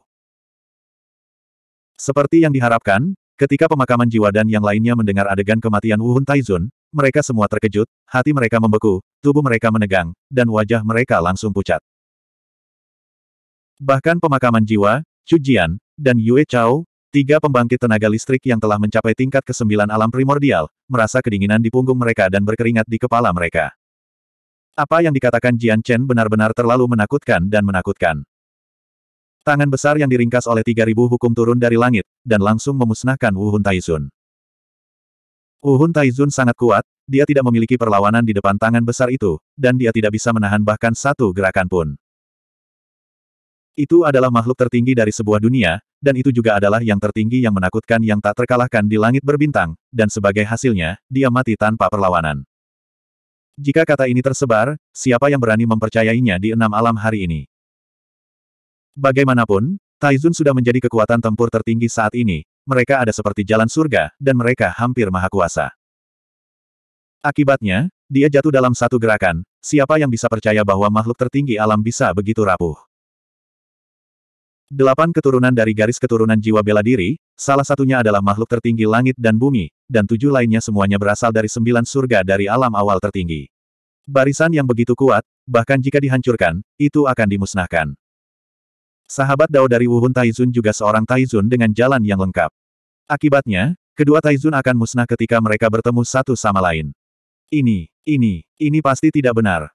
Seperti yang diharapkan, ketika pemakaman jiwa dan yang lainnya mendengar adegan kematian Wu Wuhun Taizun, mereka semua terkejut, hati mereka membeku, tubuh mereka menegang, dan wajah mereka langsung pucat. Bahkan pemakaman jiwa, Chu Jian, dan Yue Chao, Tiga pembangkit tenaga listrik yang telah mencapai tingkat ke-9 alam primordial, merasa kedinginan di punggung mereka dan berkeringat di kepala mereka. Apa yang dikatakan Jian Chen benar-benar terlalu menakutkan dan menakutkan. Tangan besar yang diringkas oleh 3000 hukum turun dari langit, dan langsung memusnahkan Wuhun Taizun. Wuhun Taizun sangat kuat, dia tidak memiliki perlawanan di depan tangan besar itu, dan dia tidak bisa menahan bahkan satu gerakan pun. Itu adalah makhluk tertinggi dari sebuah dunia, dan itu juga adalah yang tertinggi yang menakutkan yang tak terkalahkan di langit berbintang, dan sebagai hasilnya, dia mati tanpa perlawanan. Jika kata ini tersebar, siapa yang berani mempercayainya di enam alam hari ini? Bagaimanapun, Taizun sudah menjadi kekuatan tempur tertinggi saat ini, mereka ada seperti jalan surga, dan mereka hampir maha kuasa. Akibatnya, dia jatuh dalam satu gerakan, siapa yang bisa percaya bahwa makhluk tertinggi alam bisa begitu rapuh? Delapan keturunan dari garis keturunan jiwa bela diri, salah satunya adalah makhluk tertinggi langit dan bumi, dan tujuh lainnya semuanya berasal dari sembilan surga dari alam awal tertinggi. Barisan yang begitu kuat, bahkan jika dihancurkan, itu akan dimusnahkan. Sahabat Dao dari Wuhun Taizun juga seorang Taizun dengan jalan yang lengkap. Akibatnya, kedua Taizun akan musnah ketika mereka bertemu satu sama lain. Ini, ini, ini pasti tidak benar.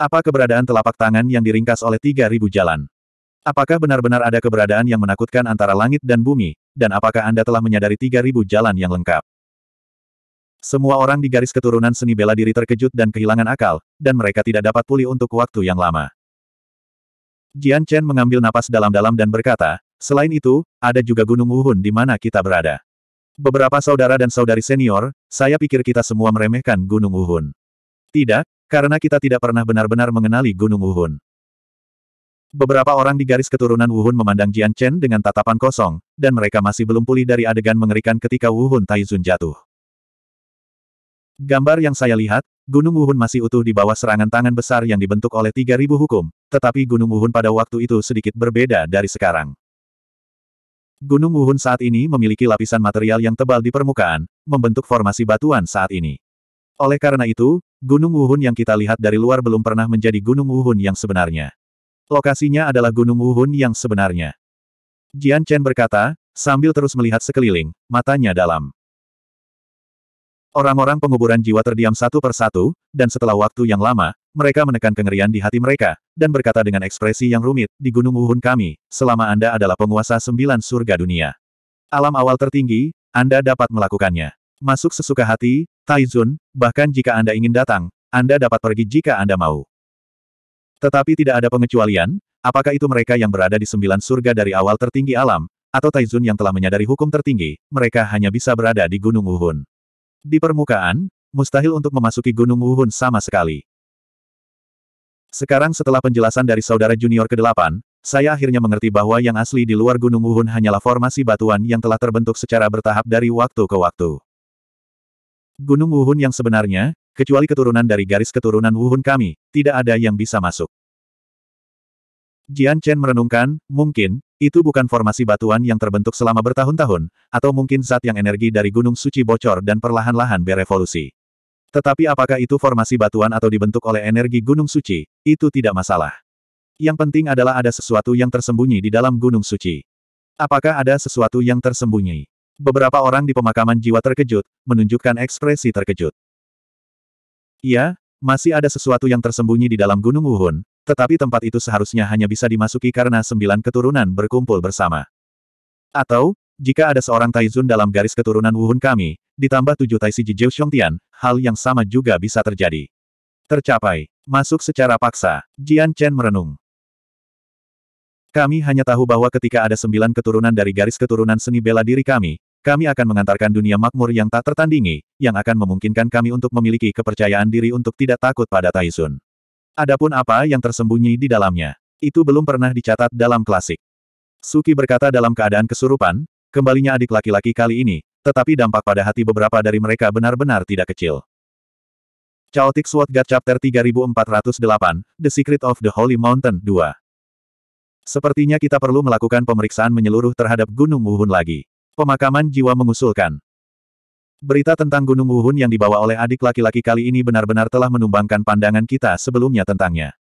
Apa keberadaan telapak tangan yang diringkas oleh 3.000 jalan? Apakah benar-benar ada keberadaan yang menakutkan antara langit dan bumi, dan apakah Anda telah menyadari 3.000 jalan yang lengkap? Semua orang di garis keturunan seni bela diri terkejut dan kehilangan akal, dan mereka tidak dapat pulih untuk waktu yang lama. Jian Chen mengambil napas dalam-dalam dan berkata, selain itu, ada juga Gunung Wuhun di mana kita berada. Beberapa saudara dan saudari senior, saya pikir kita semua meremehkan Gunung Wuhun. Tidak, karena kita tidak pernah benar-benar mengenali Gunung Wuhun. Beberapa orang di garis keturunan Wuhun memandang Jian Chen dengan tatapan kosong, dan mereka masih belum pulih dari adegan mengerikan ketika Wuhun Taizun jatuh. Gambar yang saya lihat, Gunung Wuhun masih utuh di bawah serangan tangan besar yang dibentuk oleh 3.000 hukum, tetapi Gunung Wuhun pada waktu itu sedikit berbeda dari sekarang. Gunung Wuhun saat ini memiliki lapisan material yang tebal di permukaan, membentuk formasi batuan saat ini. Oleh karena itu, Gunung Wuhun yang kita lihat dari luar belum pernah menjadi Gunung Wuhun yang sebenarnya. Lokasinya adalah Gunung Wuhun yang sebenarnya. Jian Chen berkata, sambil terus melihat sekeliling, matanya dalam. Orang-orang penguburan jiwa terdiam satu persatu, dan setelah waktu yang lama, mereka menekan kengerian di hati mereka, dan berkata dengan ekspresi yang rumit, di Gunung Wuhun kami, selama Anda adalah penguasa sembilan surga dunia. Alam awal tertinggi, Anda dapat melakukannya. Masuk sesuka hati, Taizun, bahkan jika Anda ingin datang, Anda dapat pergi jika Anda mau. Tetapi tidak ada pengecualian, apakah itu mereka yang berada di sembilan surga dari awal tertinggi alam, atau Taizun yang telah menyadari hukum tertinggi, mereka hanya bisa berada di Gunung Wuhun. Di permukaan, mustahil untuk memasuki Gunung Wuhun sama sekali. Sekarang setelah penjelasan dari saudara junior ke-8, saya akhirnya mengerti bahwa yang asli di luar Gunung Wuhun hanyalah formasi batuan yang telah terbentuk secara bertahap dari waktu ke waktu. Gunung Wuhun yang sebenarnya, kecuali keturunan dari garis keturunan Wuhun kami, tidak ada yang bisa masuk. Jian Chen merenungkan, mungkin, itu bukan formasi batuan yang terbentuk selama bertahun-tahun, atau mungkin zat yang energi dari Gunung Suci bocor dan perlahan-lahan berevolusi. Tetapi apakah itu formasi batuan atau dibentuk oleh energi Gunung Suci, itu tidak masalah. Yang penting adalah ada sesuatu yang tersembunyi di dalam Gunung Suci. Apakah ada sesuatu yang tersembunyi? Beberapa orang di pemakaman jiwa terkejut, menunjukkan ekspresi terkejut. Iya, masih ada sesuatu yang tersembunyi di dalam Gunung Wuhun, tetapi tempat itu seharusnya hanya bisa dimasuki karena sembilan keturunan berkumpul bersama. Atau, jika ada seorang Taizun dalam garis keturunan Wuhun kami, ditambah tujuh Taisi Jijiu Xiongtian, hal yang sama juga bisa terjadi. Tercapai. Masuk secara paksa. Jian Chen merenung. Kami hanya tahu bahwa ketika ada sembilan keturunan dari garis keturunan seni bela diri kami, kami akan mengantarkan dunia makmur yang tak tertandingi, yang akan memungkinkan kami untuk memiliki kepercayaan diri untuk tidak takut pada Taisun. Adapun apa yang tersembunyi di dalamnya, itu belum pernah dicatat dalam klasik. Suki berkata dalam keadaan kesurupan, kembalinya adik laki-laki kali ini, tetapi dampak pada hati beberapa dari mereka benar-benar tidak kecil. Chaotic Sword God Chapter 3408, The Secret of the Holy Mountain 2 Sepertinya kita perlu melakukan pemeriksaan menyeluruh terhadap Gunung Wuhun lagi. Pemakaman jiwa mengusulkan. Berita tentang Gunung Wuhun yang dibawa oleh adik laki-laki kali ini benar-benar telah menumbangkan pandangan kita sebelumnya tentangnya.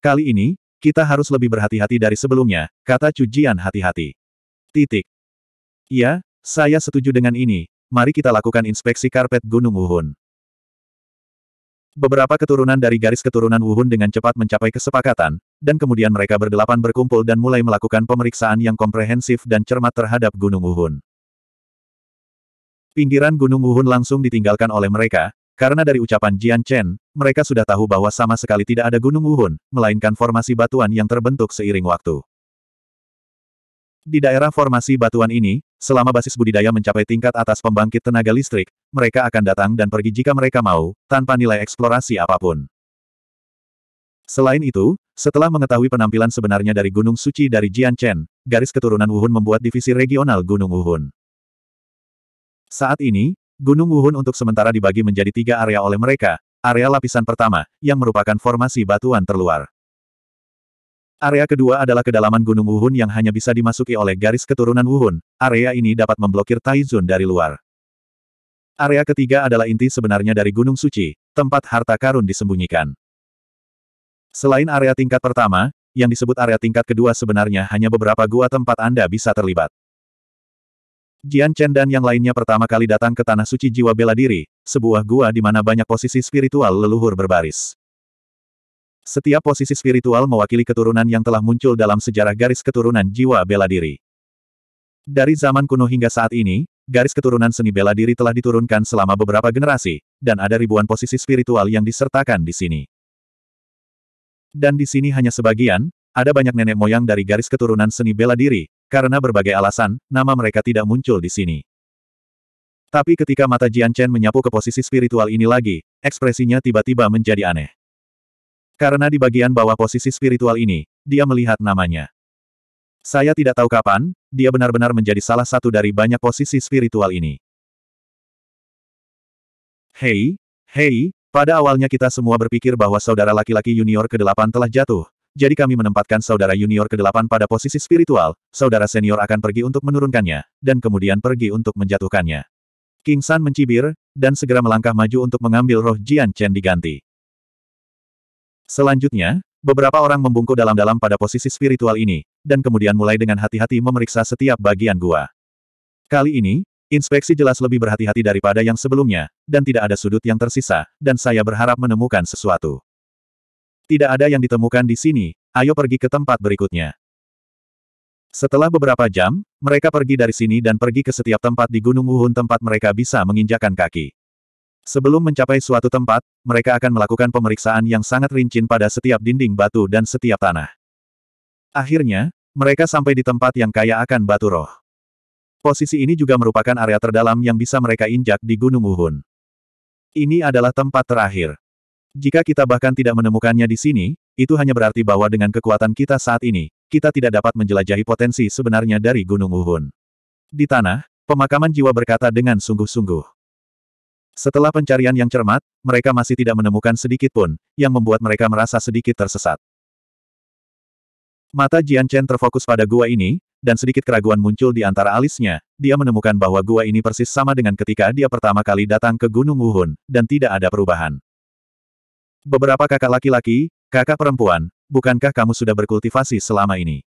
Kali ini, kita harus lebih berhati-hati dari sebelumnya, kata Cujian hati-hati. Titik. Iya, saya setuju dengan ini, mari kita lakukan inspeksi karpet Gunung Wuhun. Beberapa keturunan dari garis keturunan Wuhun dengan cepat mencapai kesepakatan, dan kemudian mereka berdelapan berkumpul dan mulai melakukan pemeriksaan yang komprehensif dan cermat terhadap Gunung Wuhun. Pinggiran Gunung Wuhun langsung ditinggalkan oleh mereka, karena dari ucapan Jian Chen, mereka sudah tahu bahwa sama sekali tidak ada Gunung Wuhun, melainkan formasi batuan yang terbentuk seiring waktu. Di daerah formasi batuan ini, selama basis budidaya mencapai tingkat atas pembangkit tenaga listrik, mereka akan datang dan pergi jika mereka mau, tanpa nilai eksplorasi apapun. Selain itu, setelah mengetahui penampilan sebenarnya dari Gunung Suci dari Jian Chen, garis keturunan Wuhun membuat divisi regional Gunung Wuhun. Saat ini, Gunung Wuhun untuk sementara dibagi menjadi tiga area oleh mereka, area lapisan pertama, yang merupakan formasi batuan terluar. Area kedua adalah kedalaman Gunung Wuhun yang hanya bisa dimasuki oleh garis keturunan Wuhun, area ini dapat memblokir Taizun dari luar. Area ketiga adalah inti sebenarnya dari Gunung Suci, tempat harta karun disembunyikan. Selain area tingkat pertama, yang disebut area tingkat kedua sebenarnya hanya beberapa gua tempat Anda bisa terlibat. Jian Chen dan yang lainnya pertama kali datang ke Tanah Suci Jiwa Bela Diri, sebuah gua di mana banyak posisi spiritual leluhur berbaris. Setiap posisi spiritual mewakili keturunan yang telah muncul dalam sejarah garis keturunan jiwa bela diri. Dari zaman kuno hingga saat ini, garis keturunan seni bela diri telah diturunkan selama beberapa generasi, dan ada ribuan posisi spiritual yang disertakan di sini. Dan di sini hanya sebagian, ada banyak nenek moyang dari garis keturunan seni bela diri, karena berbagai alasan, nama mereka tidak muncul di sini. Tapi ketika mata Jian Chen menyapu ke posisi spiritual ini lagi, ekspresinya tiba-tiba menjadi aneh. Karena di bagian bawah posisi spiritual ini, dia melihat namanya. Saya tidak tahu kapan, dia benar-benar menjadi salah satu dari banyak posisi spiritual ini. Hei, hei, pada awalnya kita semua berpikir bahwa saudara laki-laki junior ke-8 telah jatuh, jadi kami menempatkan saudara junior ke-8 pada posisi spiritual, saudara senior akan pergi untuk menurunkannya, dan kemudian pergi untuk menjatuhkannya. King San mencibir, dan segera melangkah maju untuk mengambil roh Jian Chen diganti. Selanjutnya, beberapa orang membungkuk dalam-dalam pada posisi spiritual ini, dan kemudian mulai dengan hati-hati memeriksa setiap bagian gua. Kali ini, inspeksi jelas lebih berhati-hati daripada yang sebelumnya, dan tidak ada sudut yang tersisa, dan saya berharap menemukan sesuatu. Tidak ada yang ditemukan di sini, ayo pergi ke tempat berikutnya. Setelah beberapa jam, mereka pergi dari sini dan pergi ke setiap tempat di Gunung Wuhun tempat mereka bisa menginjakan kaki. Sebelum mencapai suatu tempat, mereka akan melakukan pemeriksaan yang sangat rincin pada setiap dinding batu dan setiap tanah. Akhirnya, mereka sampai di tempat yang kaya akan batu roh. Posisi ini juga merupakan area terdalam yang bisa mereka injak di Gunung Wuhun. Ini adalah tempat terakhir. Jika kita bahkan tidak menemukannya di sini, itu hanya berarti bahwa dengan kekuatan kita saat ini, kita tidak dapat menjelajahi potensi sebenarnya dari Gunung Uhun. Di tanah, pemakaman jiwa berkata dengan sungguh-sungguh. Setelah pencarian yang cermat, mereka masih tidak menemukan sedikit pun, yang membuat mereka merasa sedikit tersesat. Mata Jian Chen terfokus pada gua ini, dan sedikit keraguan muncul di antara alisnya, dia menemukan bahwa gua ini persis sama dengan ketika dia pertama kali datang ke Gunung Wuhun, dan tidak ada perubahan. Beberapa kakak laki-laki, kakak perempuan, bukankah kamu sudah berkultivasi selama ini?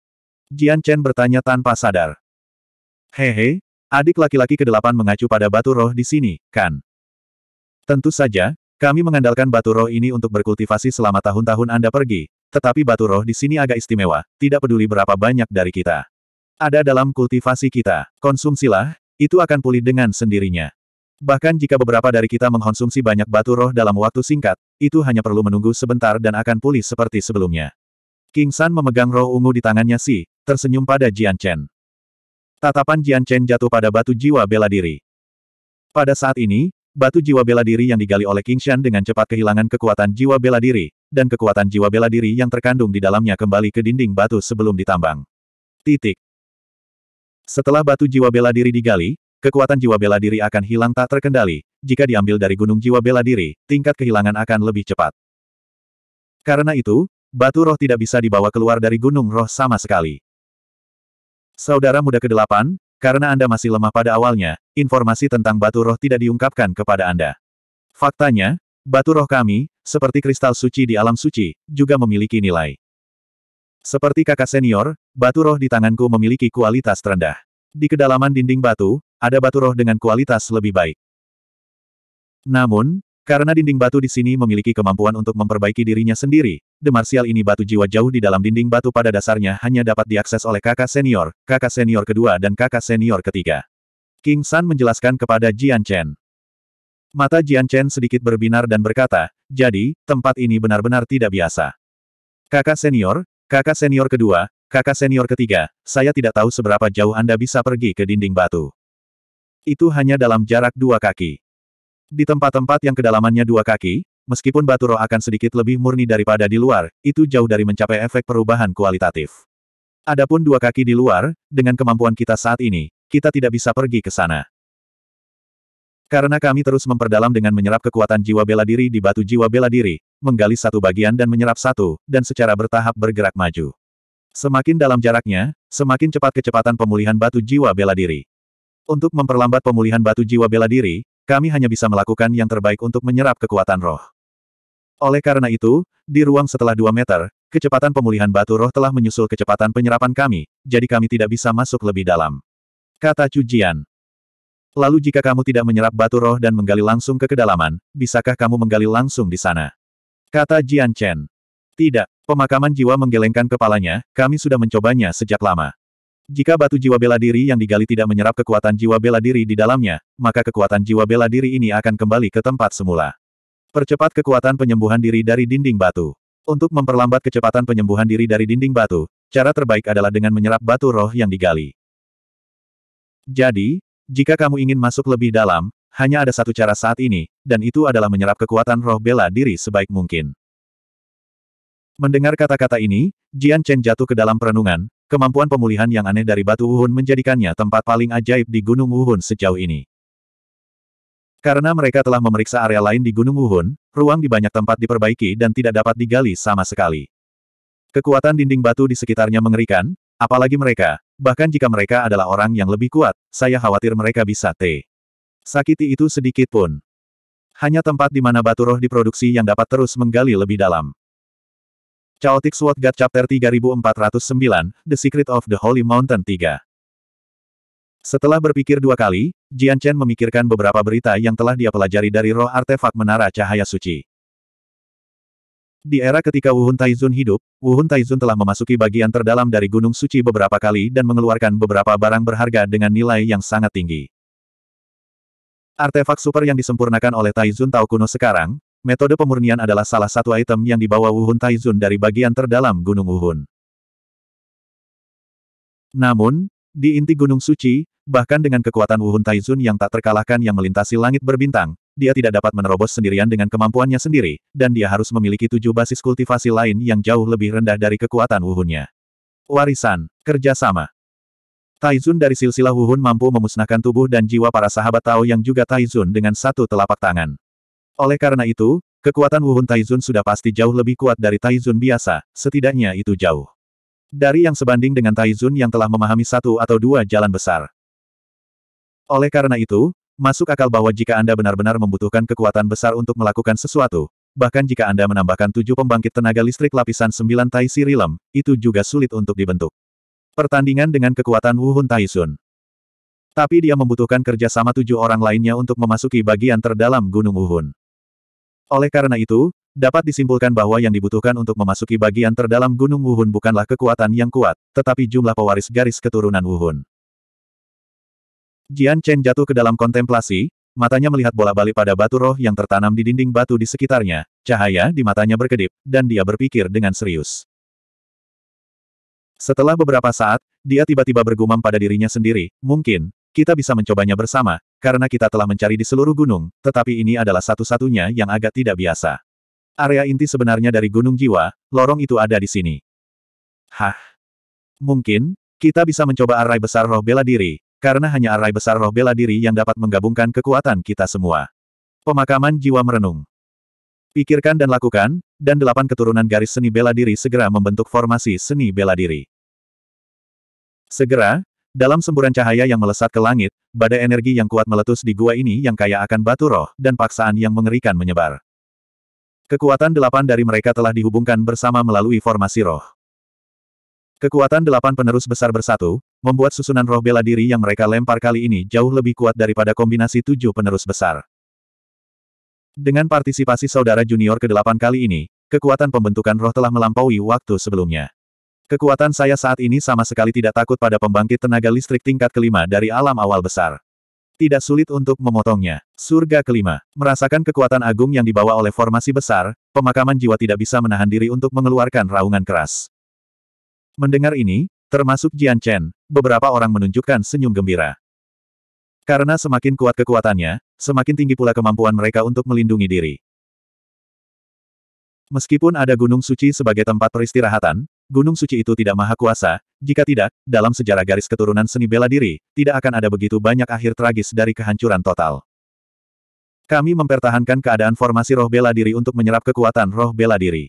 Jian Chen bertanya tanpa sadar. Hehe, adik laki-laki kedelapan mengacu pada batu roh di sini, kan? Tentu saja, kami mengandalkan batu roh ini untuk berkultivasi selama tahun-tahun Anda pergi, tetapi batu roh di sini agak istimewa, tidak peduli berapa banyak dari kita. Ada dalam kultivasi kita, konsumsilah, itu akan pulih dengan sendirinya. Bahkan jika beberapa dari kita mengkonsumsi banyak batu roh dalam waktu singkat, itu hanya perlu menunggu sebentar dan akan pulih seperti sebelumnya. King San memegang roh ungu di tangannya Si, tersenyum pada Jian Chen. Tatapan Jian Chen jatuh pada batu jiwa bela diri. Pada saat ini, batu jiwa bela diri yang digali oleh King Shan dengan cepat kehilangan kekuatan jiwa bela diri, dan kekuatan jiwa bela diri yang terkandung di dalamnya kembali ke dinding batu sebelum ditambang. Titik. Setelah batu jiwa bela diri digali, kekuatan jiwa bela diri akan hilang tak terkendali, jika diambil dari gunung jiwa bela diri, tingkat kehilangan akan lebih cepat. Karena itu, batu roh tidak bisa dibawa keluar dari gunung roh sama sekali. Saudara muda ke-8, karena Anda masih lemah pada awalnya, informasi tentang batu roh tidak diungkapkan kepada Anda. Faktanya, batu roh kami, seperti kristal suci di alam suci, juga memiliki nilai. Seperti kakak senior, batu roh di tanganku memiliki kualitas terendah. Di kedalaman dinding batu, ada batu roh dengan kualitas lebih baik. Namun, karena dinding batu di sini memiliki kemampuan untuk memperbaiki dirinya sendiri, demarsial ini batu jiwa jauh di dalam dinding batu pada dasarnya hanya dapat diakses oleh kakak senior, kakak senior kedua dan kakak senior ketiga. King San menjelaskan kepada Jian Chen. Mata Jian Chen sedikit berbinar dan berkata, jadi, tempat ini benar-benar tidak biasa. Kakak senior, kakak senior kedua, kakak senior ketiga, saya tidak tahu seberapa jauh Anda bisa pergi ke dinding batu. Itu hanya dalam jarak dua kaki. Di tempat-tempat yang kedalamannya dua kaki, meskipun batu roh akan sedikit lebih murni daripada di luar, itu jauh dari mencapai efek perubahan kualitatif. Adapun dua kaki di luar, dengan kemampuan kita saat ini, kita tidak bisa pergi ke sana. Karena kami terus memperdalam dengan menyerap kekuatan jiwa bela diri di batu jiwa bela diri, menggali satu bagian dan menyerap satu, dan secara bertahap bergerak maju. Semakin dalam jaraknya, semakin cepat kecepatan pemulihan batu jiwa bela diri. Untuk memperlambat pemulihan batu jiwa bela diri, kami hanya bisa melakukan yang terbaik untuk menyerap kekuatan roh. Oleh karena itu, di ruang setelah 2 meter, kecepatan pemulihan batu roh telah menyusul kecepatan penyerapan kami, jadi kami tidak bisa masuk lebih dalam. Kata Cujian. Lalu jika kamu tidak menyerap batu roh dan menggali langsung ke kedalaman, bisakah kamu menggali langsung di sana? Kata Jian Chen. Tidak, pemakaman jiwa menggelengkan kepalanya, kami sudah mencobanya sejak lama. Jika batu jiwa bela diri yang digali tidak menyerap kekuatan jiwa bela diri di dalamnya, maka kekuatan jiwa bela diri ini akan kembali ke tempat semula. Percepat kekuatan penyembuhan diri dari dinding batu. Untuk memperlambat kecepatan penyembuhan diri dari dinding batu, cara terbaik adalah dengan menyerap batu roh yang digali. Jadi, jika kamu ingin masuk lebih dalam, hanya ada satu cara saat ini, dan itu adalah menyerap kekuatan roh bela diri sebaik mungkin. Mendengar kata-kata ini, Jian Chen jatuh ke dalam perenungan, Kemampuan pemulihan yang aneh dari batu Wuhun menjadikannya tempat paling ajaib di Gunung Wuhun sejauh ini. Karena mereka telah memeriksa area lain di Gunung Wuhun, ruang di banyak tempat diperbaiki dan tidak dapat digali sama sekali. Kekuatan dinding batu di sekitarnya mengerikan, apalagi mereka, bahkan jika mereka adalah orang yang lebih kuat, saya khawatir mereka bisa T. Sakiti itu sedikit pun. Hanya tempat di mana batu roh diproduksi yang dapat terus menggali lebih dalam. Chaotic Sword God Chapter 3409, The Secret of the Holy Mountain 3. Setelah berpikir dua kali, Jian Chen memikirkan beberapa berita yang telah dia pelajari dari roh artefak Menara Cahaya Suci. Di era ketika Wuhun Taizun hidup, Wuhun Taizun telah memasuki bagian terdalam dari Gunung Suci beberapa kali dan mengeluarkan beberapa barang berharga dengan nilai yang sangat tinggi. Artefak super yang disempurnakan oleh Taizun Tao kuno sekarang, metode pemurnian adalah salah satu item yang dibawa Wuhun Taizun dari bagian terdalam Gunung Wuhun. Namun, di inti Gunung Suci, bahkan dengan kekuatan Wuhun Taizun yang tak terkalahkan yang melintasi langit berbintang, dia tidak dapat menerobos sendirian dengan kemampuannya sendiri, dan dia harus memiliki tujuh basis kultivasi lain yang jauh lebih rendah dari kekuatan Wuhunnya. Warisan, kerjasama. Taizun dari silsilah Wuhun mampu memusnahkan tubuh dan jiwa para sahabat Tao yang juga Taizun dengan satu telapak tangan. Oleh karena itu, kekuatan Wuhun Taizun sudah pasti jauh lebih kuat dari Taizun biasa, setidaknya itu jauh. Dari yang sebanding dengan Taizun yang telah memahami satu atau dua jalan besar. Oleh karena itu, masuk akal bahwa jika Anda benar-benar membutuhkan kekuatan besar untuk melakukan sesuatu, bahkan jika Anda menambahkan tujuh pembangkit tenaga listrik lapisan sembilan Tai Sirilem, itu juga sulit untuk dibentuk. Pertandingan dengan kekuatan Wuhun Taizun. Tapi dia membutuhkan kerja sama tujuh orang lainnya untuk memasuki bagian terdalam Gunung Wuhun. Oleh karena itu, dapat disimpulkan bahwa yang dibutuhkan untuk memasuki bagian terdalam Gunung Wuhun bukanlah kekuatan yang kuat, tetapi jumlah pewaris garis keturunan Wuhun. Jian Chen jatuh ke dalam kontemplasi, matanya melihat bola balik pada batu roh yang tertanam di dinding batu di sekitarnya, cahaya di matanya berkedip, dan dia berpikir dengan serius. Setelah beberapa saat, dia tiba-tiba bergumam pada dirinya sendiri, mungkin, kita bisa mencobanya bersama, karena kita telah mencari di seluruh gunung, tetapi ini adalah satu-satunya yang agak tidak biasa. Area inti sebenarnya dari Gunung Jiwa, lorong itu ada di sini. Hah? Mungkin, kita bisa mencoba arai besar roh bela diri, karena hanya arai besar roh bela diri yang dapat menggabungkan kekuatan kita semua. Pemakaman jiwa merenung. Pikirkan dan lakukan, dan delapan keturunan garis seni bela diri segera membentuk formasi seni bela diri. Segera, dalam semburan cahaya yang melesat ke langit, badai energi yang kuat meletus di gua ini yang kaya akan batu roh dan paksaan yang mengerikan menyebar. Kekuatan delapan dari mereka telah dihubungkan bersama melalui formasi roh. Kekuatan delapan penerus besar bersatu, membuat susunan roh bela diri yang mereka lempar kali ini jauh lebih kuat daripada kombinasi tujuh penerus besar. Dengan partisipasi saudara junior ke delapan kali ini, kekuatan pembentukan roh telah melampaui waktu sebelumnya. Kekuatan saya saat ini sama sekali tidak takut pada pembangkit tenaga listrik tingkat kelima dari alam awal besar. Tidak sulit untuk memotongnya. Surga kelima. Merasakan kekuatan agung yang dibawa oleh formasi besar, pemakaman jiwa tidak bisa menahan diri untuk mengeluarkan raungan keras. Mendengar ini, termasuk Jian Chen, beberapa orang menunjukkan senyum gembira. Karena semakin kuat kekuatannya, semakin tinggi pula kemampuan mereka untuk melindungi diri. Meskipun ada Gunung Suci sebagai tempat peristirahatan, Gunung Suci itu tidak maha kuasa, jika tidak, dalam sejarah garis keturunan seni bela diri, tidak akan ada begitu banyak akhir tragis dari kehancuran total. Kami mempertahankan keadaan formasi roh bela diri untuk menyerap kekuatan roh bela diri.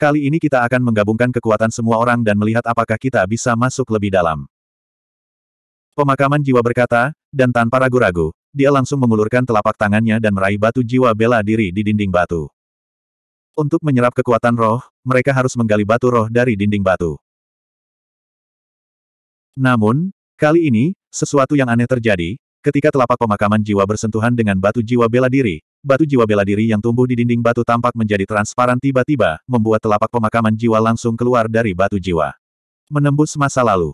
Kali ini kita akan menggabungkan kekuatan semua orang dan melihat apakah kita bisa masuk lebih dalam. Pemakaman jiwa berkata, dan tanpa ragu-ragu, dia langsung mengulurkan telapak tangannya dan meraih batu jiwa bela diri di dinding batu. Untuk menyerap kekuatan roh, mereka harus menggali batu roh dari dinding batu. Namun, kali ini, sesuatu yang aneh terjadi, ketika telapak pemakaman jiwa bersentuhan dengan batu jiwa bela diri, batu jiwa bela diri yang tumbuh di dinding batu tampak menjadi transparan tiba-tiba, membuat telapak pemakaman jiwa langsung keluar dari batu jiwa. Menembus masa lalu.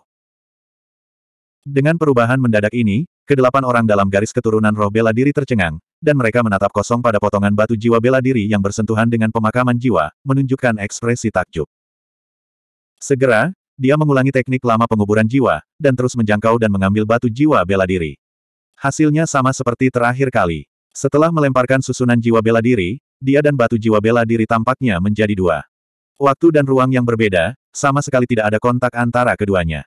Dengan perubahan mendadak ini, kedelapan orang dalam garis keturunan roh bela diri tercengang, dan mereka menatap kosong pada potongan batu jiwa bela diri yang bersentuhan dengan pemakaman jiwa, menunjukkan ekspresi takjub. Segera, dia mengulangi teknik lama penguburan jiwa, dan terus menjangkau dan mengambil batu jiwa bela diri. Hasilnya sama seperti terakhir kali. Setelah melemparkan susunan jiwa bela diri, dia dan batu jiwa bela diri tampaknya menjadi dua. Waktu dan ruang yang berbeda, sama sekali tidak ada kontak antara keduanya.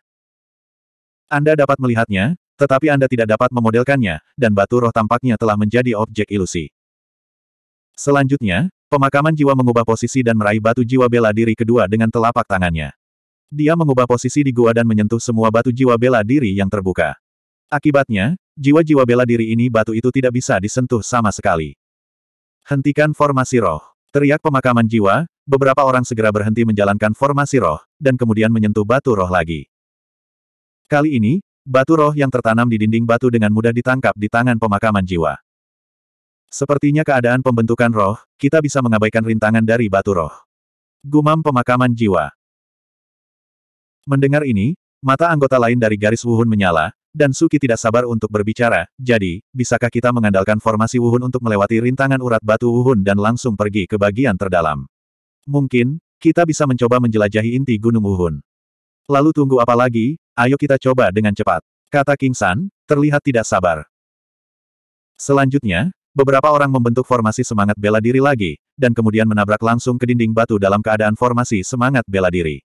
Anda dapat melihatnya, tetapi Anda tidak dapat memodelkannya, dan batu roh tampaknya telah menjadi objek ilusi. Selanjutnya, pemakaman jiwa mengubah posisi dan meraih batu jiwa bela diri kedua dengan telapak tangannya. Dia mengubah posisi di gua dan menyentuh semua batu jiwa bela diri yang terbuka. Akibatnya, jiwa-jiwa bela diri ini batu itu tidak bisa disentuh sama sekali. Hentikan formasi roh. Teriak pemakaman jiwa, beberapa orang segera berhenti menjalankan formasi roh, dan kemudian menyentuh batu roh lagi. Kali ini, Batu roh yang tertanam di dinding batu dengan mudah ditangkap di tangan pemakaman jiwa. Sepertinya keadaan pembentukan roh, kita bisa mengabaikan rintangan dari batu roh. Gumam pemakaman jiwa. Mendengar ini, mata anggota lain dari garis Wuhun menyala, dan Suki tidak sabar untuk berbicara, jadi, bisakah kita mengandalkan formasi Wuhun untuk melewati rintangan urat batu Wuhun dan langsung pergi ke bagian terdalam? Mungkin, kita bisa mencoba menjelajahi inti Gunung Wuhun. Lalu tunggu apa lagi, ayo kita coba dengan cepat. Kata King San, terlihat tidak sabar. Selanjutnya, beberapa orang membentuk formasi semangat bela diri lagi, dan kemudian menabrak langsung ke dinding batu dalam keadaan formasi semangat bela diri.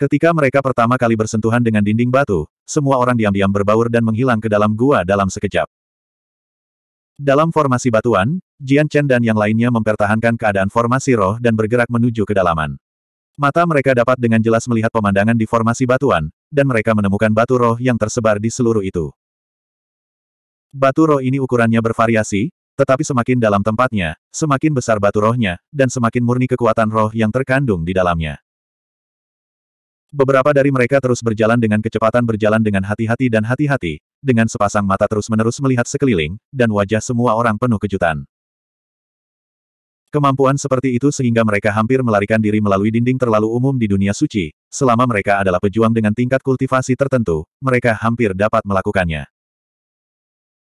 Ketika mereka pertama kali bersentuhan dengan dinding batu, semua orang diam-diam berbaur dan menghilang ke dalam gua dalam sekejap. Dalam formasi batuan, Jian Chen dan yang lainnya mempertahankan keadaan formasi roh dan bergerak menuju kedalaman. Mata mereka dapat dengan jelas melihat pemandangan di formasi batuan, dan mereka menemukan batu roh yang tersebar di seluruh itu. Batu roh ini ukurannya bervariasi, tetapi semakin dalam tempatnya, semakin besar batu rohnya, dan semakin murni kekuatan roh yang terkandung di dalamnya. Beberapa dari mereka terus berjalan dengan kecepatan berjalan dengan hati-hati dan hati-hati, dengan sepasang mata terus-menerus melihat sekeliling, dan wajah semua orang penuh kejutan. Kemampuan seperti itu sehingga mereka hampir melarikan diri melalui dinding terlalu umum di dunia suci, selama mereka adalah pejuang dengan tingkat kultivasi tertentu, mereka hampir dapat melakukannya.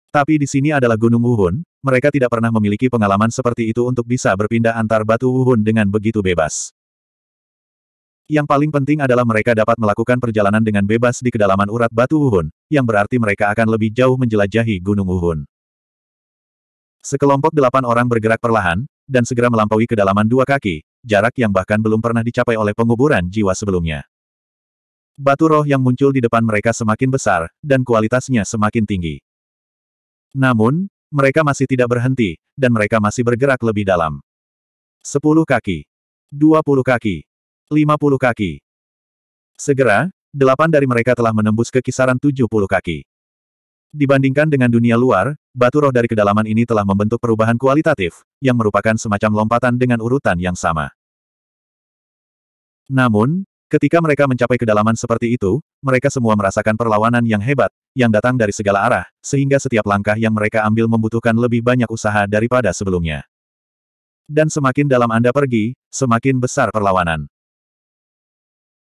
Tapi di sini adalah Gunung Wuhun, mereka tidak pernah memiliki pengalaman seperti itu untuk bisa berpindah antar batu Wuhun dengan begitu bebas. Yang paling penting adalah mereka dapat melakukan perjalanan dengan bebas di kedalaman urat batu Wuhun, yang berarti mereka akan lebih jauh menjelajahi Gunung Wuhun. Sekelompok delapan orang bergerak perlahan, dan segera melampaui kedalaman dua kaki, jarak yang bahkan belum pernah dicapai oleh penguburan jiwa sebelumnya. Batu roh yang muncul di depan mereka semakin besar, dan kualitasnya semakin tinggi. Namun, mereka masih tidak berhenti, dan mereka masih bergerak lebih dalam. Sepuluh kaki. dua puluh kaki. lima puluh kaki. Segera, delapan dari mereka telah menembus ke kisaran tujuh puluh kaki. Dibandingkan dengan dunia luar, batu roh dari kedalaman ini telah membentuk perubahan kualitatif, yang merupakan semacam lompatan dengan urutan yang sama. Namun, ketika mereka mencapai kedalaman seperti itu, mereka semua merasakan perlawanan yang hebat, yang datang dari segala arah, sehingga setiap langkah yang mereka ambil membutuhkan lebih banyak usaha daripada sebelumnya. Dan semakin dalam Anda pergi, semakin besar perlawanan.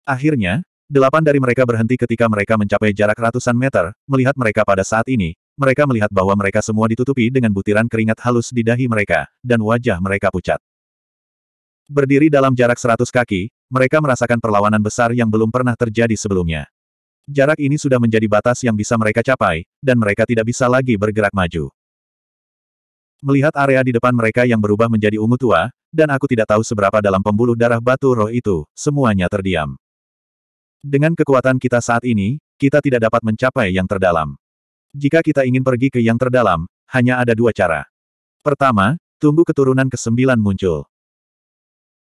Akhirnya, Delapan dari mereka berhenti ketika mereka mencapai jarak ratusan meter, melihat mereka pada saat ini, mereka melihat bahwa mereka semua ditutupi dengan butiran keringat halus di dahi mereka, dan wajah mereka pucat. Berdiri dalam jarak seratus kaki, mereka merasakan perlawanan besar yang belum pernah terjadi sebelumnya. Jarak ini sudah menjadi batas yang bisa mereka capai, dan mereka tidak bisa lagi bergerak maju. Melihat area di depan mereka yang berubah menjadi ungu tua, dan aku tidak tahu seberapa dalam pembuluh darah batu roh itu, semuanya terdiam. Dengan kekuatan kita saat ini, kita tidak dapat mencapai yang terdalam. Jika kita ingin pergi ke yang terdalam, hanya ada dua cara. Pertama, tunggu keturunan ke kesembilan muncul.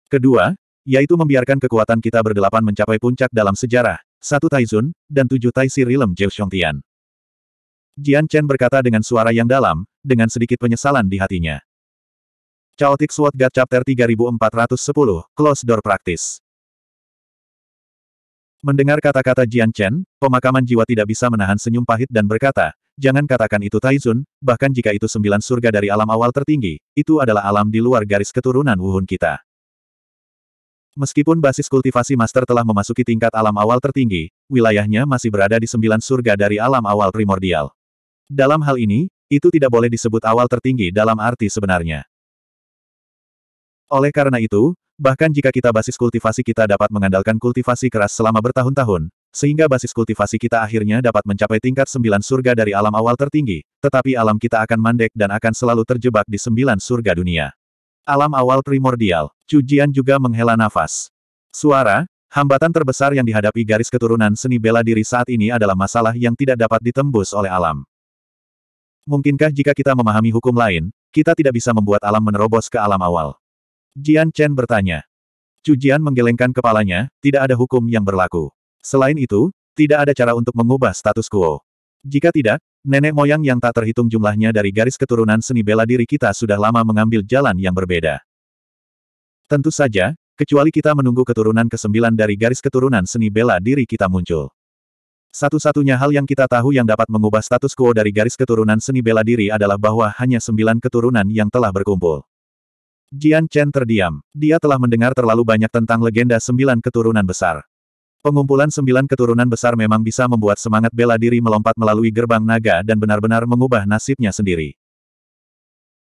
Kedua, yaitu membiarkan kekuatan kita berdelapan mencapai puncak dalam sejarah, satu Taizun, dan tujuh Taisi Rilem Jiu Tian. Jian Chen berkata dengan suara yang dalam, dengan sedikit penyesalan di hatinya. Chaotic Sword God Chapter 3410, Close Door Practice Mendengar kata-kata Jian Chen, pemakaman jiwa tidak bisa menahan senyum pahit dan berkata, jangan katakan itu Taizun, bahkan jika itu sembilan surga dari alam awal tertinggi, itu adalah alam di luar garis keturunan Wuhun kita. Meskipun basis kultivasi master telah memasuki tingkat alam awal tertinggi, wilayahnya masih berada di sembilan surga dari alam awal primordial. Dalam hal ini, itu tidak boleh disebut awal tertinggi dalam arti sebenarnya. Oleh karena itu, Bahkan jika kita basis kultivasi kita dapat mengandalkan kultivasi keras selama bertahun-tahun, sehingga basis kultivasi kita akhirnya dapat mencapai tingkat sembilan surga dari alam awal tertinggi, tetapi alam kita akan mandek dan akan selalu terjebak di sembilan surga dunia. Alam awal primordial, Cujian juga menghela nafas. Suara, hambatan terbesar yang dihadapi garis keturunan seni bela diri saat ini adalah masalah yang tidak dapat ditembus oleh alam. Mungkinkah jika kita memahami hukum lain, kita tidak bisa membuat alam menerobos ke alam awal? Jian Chen bertanya. Cujian menggelengkan kepalanya, tidak ada hukum yang berlaku. Selain itu, tidak ada cara untuk mengubah status quo. Jika tidak, nenek moyang yang tak terhitung jumlahnya dari garis keturunan seni bela diri kita sudah lama mengambil jalan yang berbeda. Tentu saja, kecuali kita menunggu keturunan ke-9 dari garis keturunan seni bela diri kita muncul. Satu-satunya hal yang kita tahu yang dapat mengubah status quo dari garis keturunan seni bela diri adalah bahwa hanya sembilan keturunan yang telah berkumpul. Jian Chen terdiam. Dia telah mendengar terlalu banyak tentang legenda sembilan keturunan besar. Pengumpulan sembilan keturunan besar memang bisa membuat semangat bela diri melompat melalui gerbang naga dan benar-benar mengubah nasibnya sendiri.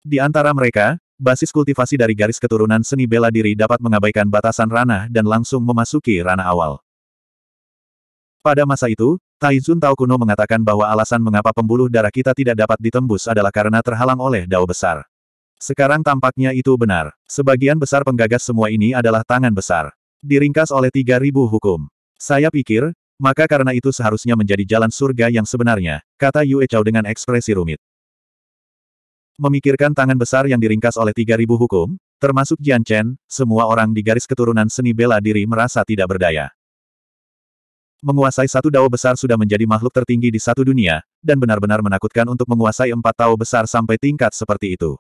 Di antara mereka, basis kultivasi dari garis keturunan seni bela diri dapat mengabaikan batasan ranah dan langsung memasuki ranah awal. Pada masa itu, Taizun Tao kuno mengatakan bahwa alasan mengapa pembuluh darah kita tidak dapat ditembus adalah karena terhalang oleh dao besar. Sekarang tampaknya itu benar. Sebagian besar penggagas semua ini adalah tangan besar. Diringkas oleh 3.000 hukum. Saya pikir, maka karena itu seharusnya menjadi jalan surga yang sebenarnya, kata Yue Chao dengan ekspresi rumit. Memikirkan tangan besar yang diringkas oleh 3.000 hukum, termasuk Jian Chen, semua orang di garis keturunan seni bela diri merasa tidak berdaya. Menguasai satu dao besar sudah menjadi makhluk tertinggi di satu dunia, dan benar-benar menakutkan untuk menguasai empat tao besar sampai tingkat seperti itu.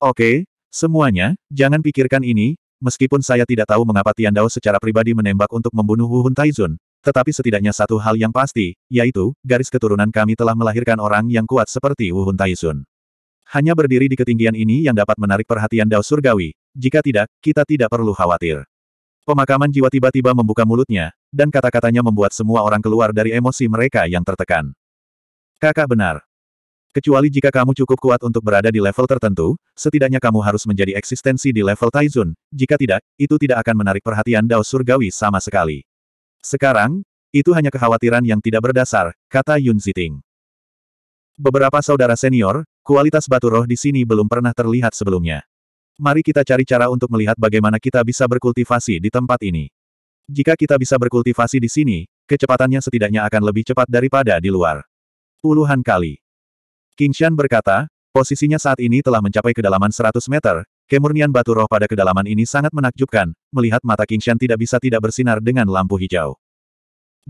Oke, semuanya, jangan pikirkan ini, meskipun saya tidak tahu mengapa Tian Dao secara pribadi menembak untuk membunuh Wuhun Taizun, tetapi setidaknya satu hal yang pasti, yaitu, garis keturunan kami telah melahirkan orang yang kuat seperti Wuhun Taizun. Hanya berdiri di ketinggian ini yang dapat menarik perhatian Dao Surgawi, jika tidak, kita tidak perlu khawatir. Pemakaman jiwa tiba-tiba membuka mulutnya, dan kata-katanya membuat semua orang keluar dari emosi mereka yang tertekan. Kakak benar. Kecuali jika kamu cukup kuat untuk berada di level tertentu, setidaknya kamu harus menjadi eksistensi di level Taizun, jika tidak, itu tidak akan menarik perhatian Dao Surgawi sama sekali. Sekarang, itu hanya kekhawatiran yang tidak berdasar, kata Yun Ziting. Beberapa saudara senior, kualitas batu roh di sini belum pernah terlihat sebelumnya. Mari kita cari cara untuk melihat bagaimana kita bisa berkultivasi di tempat ini. Jika kita bisa berkultivasi di sini, kecepatannya setidaknya akan lebih cepat daripada di luar. Puluhan kali. Shan berkata, posisinya saat ini telah mencapai kedalaman 100 meter, kemurnian batu roh pada kedalaman ini sangat menakjubkan, melihat mata Shan tidak bisa tidak bersinar dengan lampu hijau.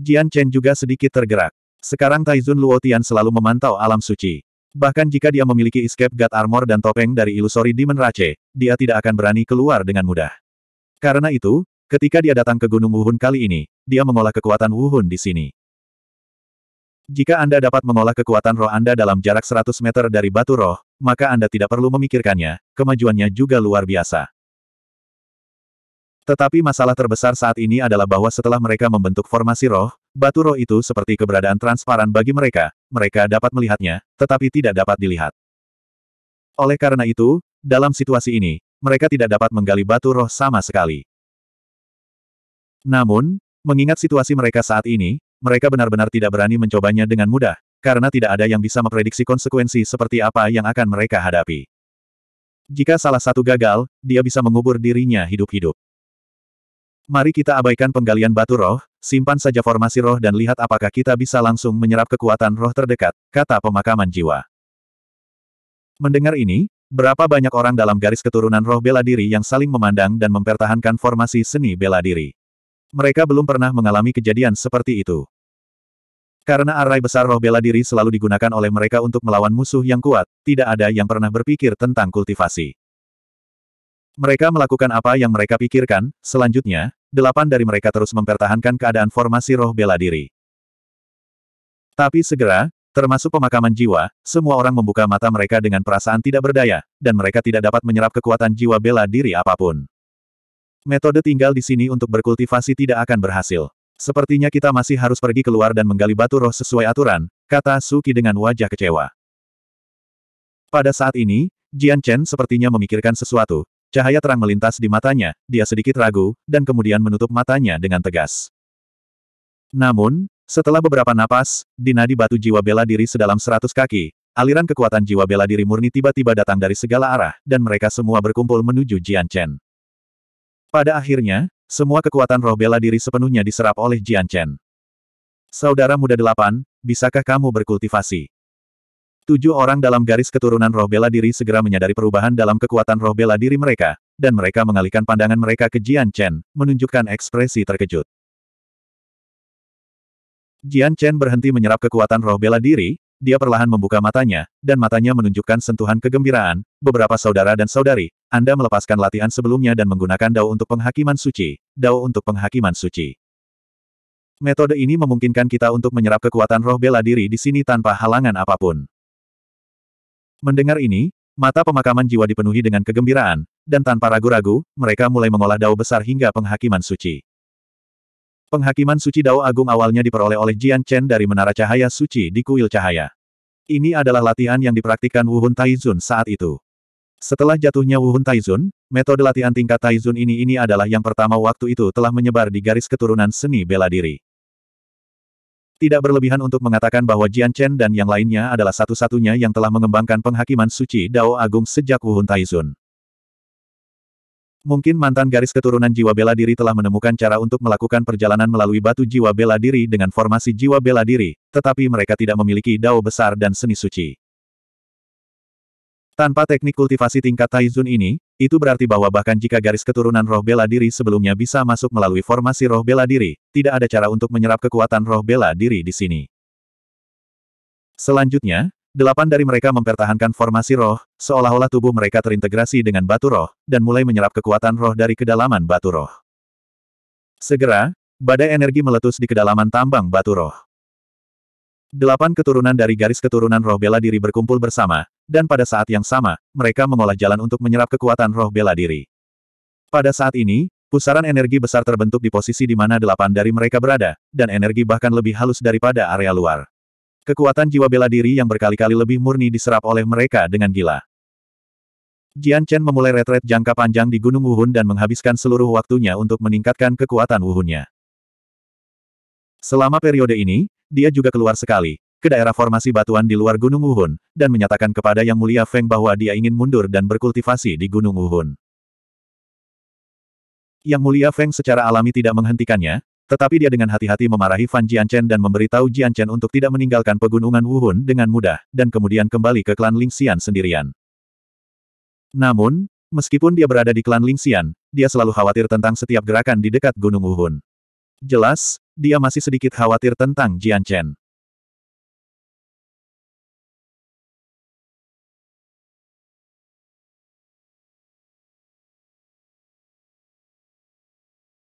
Jian Chen juga sedikit tergerak. Sekarang Taizun Luotian selalu memantau alam suci. Bahkan jika dia memiliki escape guard armor dan topeng dari ilusori Demon Rache, dia tidak akan berani keluar dengan mudah. Karena itu, ketika dia datang ke Gunung Wuhun kali ini, dia mengolah kekuatan Wuhun di sini. Jika Anda dapat mengolah kekuatan roh Anda dalam jarak 100 meter dari batu roh, maka Anda tidak perlu memikirkannya, kemajuannya juga luar biasa. Tetapi masalah terbesar saat ini adalah bahwa setelah mereka membentuk formasi roh, batu roh itu seperti keberadaan transparan bagi mereka, mereka dapat melihatnya, tetapi tidak dapat dilihat. Oleh karena itu, dalam situasi ini, mereka tidak dapat menggali batu roh sama sekali. Namun, mengingat situasi mereka saat ini, mereka benar-benar tidak berani mencobanya dengan mudah, karena tidak ada yang bisa memprediksi konsekuensi seperti apa yang akan mereka hadapi. Jika salah satu gagal, dia bisa mengubur dirinya hidup-hidup. Mari kita abaikan penggalian batu roh, simpan saja formasi roh dan lihat apakah kita bisa langsung menyerap kekuatan roh terdekat, kata pemakaman jiwa. Mendengar ini, Berapa banyak orang dalam garis keturunan roh bela diri yang saling memandang dan mempertahankan formasi seni bela diri? Mereka belum pernah mengalami kejadian seperti itu. Karena arai besar roh bela diri selalu digunakan oleh mereka untuk melawan musuh yang kuat, tidak ada yang pernah berpikir tentang kultivasi. Mereka melakukan apa yang mereka pikirkan, selanjutnya, delapan dari mereka terus mempertahankan keadaan formasi roh bela diri. Tapi segera, termasuk pemakaman jiwa, semua orang membuka mata mereka dengan perasaan tidak berdaya, dan mereka tidak dapat menyerap kekuatan jiwa bela diri apapun. Metode tinggal di sini untuk berkultivasi tidak akan berhasil. Sepertinya kita masih harus pergi keluar dan menggali batu roh sesuai aturan, kata Suki dengan wajah kecewa. Pada saat ini, Jian Chen sepertinya memikirkan sesuatu. Cahaya terang melintas di matanya, dia sedikit ragu, dan kemudian menutup matanya dengan tegas. Namun, setelah beberapa napas, di nadi batu jiwa bela diri sedalam seratus kaki, aliran kekuatan jiwa bela diri murni tiba-tiba datang dari segala arah, dan mereka semua berkumpul menuju Jian Chen. Pada akhirnya, semua kekuatan roh bela diri sepenuhnya diserap oleh Jian Chen. Saudara muda delapan, bisakah kamu berkultivasi? Tujuh orang dalam garis keturunan roh bela diri segera menyadari perubahan dalam kekuatan roh bela diri mereka, dan mereka mengalihkan pandangan mereka ke Jian Chen, menunjukkan ekspresi terkejut. Jian Chen berhenti menyerap kekuatan roh bela diri, dia perlahan membuka matanya, dan matanya menunjukkan sentuhan kegembiraan. Beberapa saudara dan saudari, Anda melepaskan latihan sebelumnya dan menggunakan dao untuk penghakiman suci, dao untuk penghakiman suci. Metode ini memungkinkan kita untuk menyerap kekuatan roh bela diri di sini tanpa halangan apapun. Mendengar ini, mata pemakaman jiwa dipenuhi dengan kegembiraan, dan tanpa ragu-ragu, mereka mulai mengolah dao besar hingga penghakiman suci. Penghakiman suci Dao Agung awalnya diperoleh oleh Jian Chen dari Menara Cahaya Suci di Kuil Cahaya. Ini adalah latihan yang dipraktikkan Wuhun Taizun saat itu. Setelah jatuhnya Wuhun Taizun, metode latihan tingkat Taizun ini ini adalah yang pertama waktu itu telah menyebar di garis keturunan seni bela diri. Tidak berlebihan untuk mengatakan bahwa Jian Chen dan yang lainnya adalah satu-satunya yang telah mengembangkan penghakiman suci Dao Agung sejak Wuhun Taizun. Mungkin mantan garis keturunan jiwa bela diri telah menemukan cara untuk melakukan perjalanan melalui batu jiwa bela diri dengan formasi jiwa bela diri, tetapi mereka tidak memiliki dao besar dan seni suci. Tanpa teknik kultivasi tingkat Taizun ini, itu berarti bahwa bahkan jika garis keturunan roh bela diri sebelumnya bisa masuk melalui formasi roh bela diri, tidak ada cara untuk menyerap kekuatan roh bela diri di sini. Selanjutnya, Delapan dari mereka mempertahankan formasi roh, seolah-olah tubuh mereka terintegrasi dengan batu roh, dan mulai menyerap kekuatan roh dari kedalaman batu roh. Segera, badai energi meletus di kedalaman tambang batu roh. Delapan keturunan dari garis keturunan roh bela diri berkumpul bersama, dan pada saat yang sama, mereka mengolah jalan untuk menyerap kekuatan roh bela diri. Pada saat ini, pusaran energi besar terbentuk di posisi di mana delapan dari mereka berada, dan energi bahkan lebih halus daripada area luar. Kekuatan jiwa bela diri yang berkali-kali lebih murni diserap oleh mereka dengan gila. Jian Chen memulai retret jangka panjang di Gunung Wuhun dan menghabiskan seluruh waktunya untuk meningkatkan kekuatan Wuhunnya. Selama periode ini, dia juga keluar sekali, ke daerah formasi batuan di luar Gunung Wuhun, dan menyatakan kepada Yang Mulia Feng bahwa dia ingin mundur dan berkultivasi di Gunung Wuhun. Yang Mulia Feng secara alami tidak menghentikannya, tetapi dia dengan hati-hati memarahi Fan Jianchen dan memberitahu Jianchen untuk tidak meninggalkan pegunungan Wuhun dengan mudah, dan kemudian kembali ke klan Lingxian sendirian. Namun, meskipun dia berada di klan Lingxian, dia selalu khawatir tentang setiap gerakan di dekat Gunung Wuhun. Jelas, dia masih sedikit khawatir tentang Jianchen.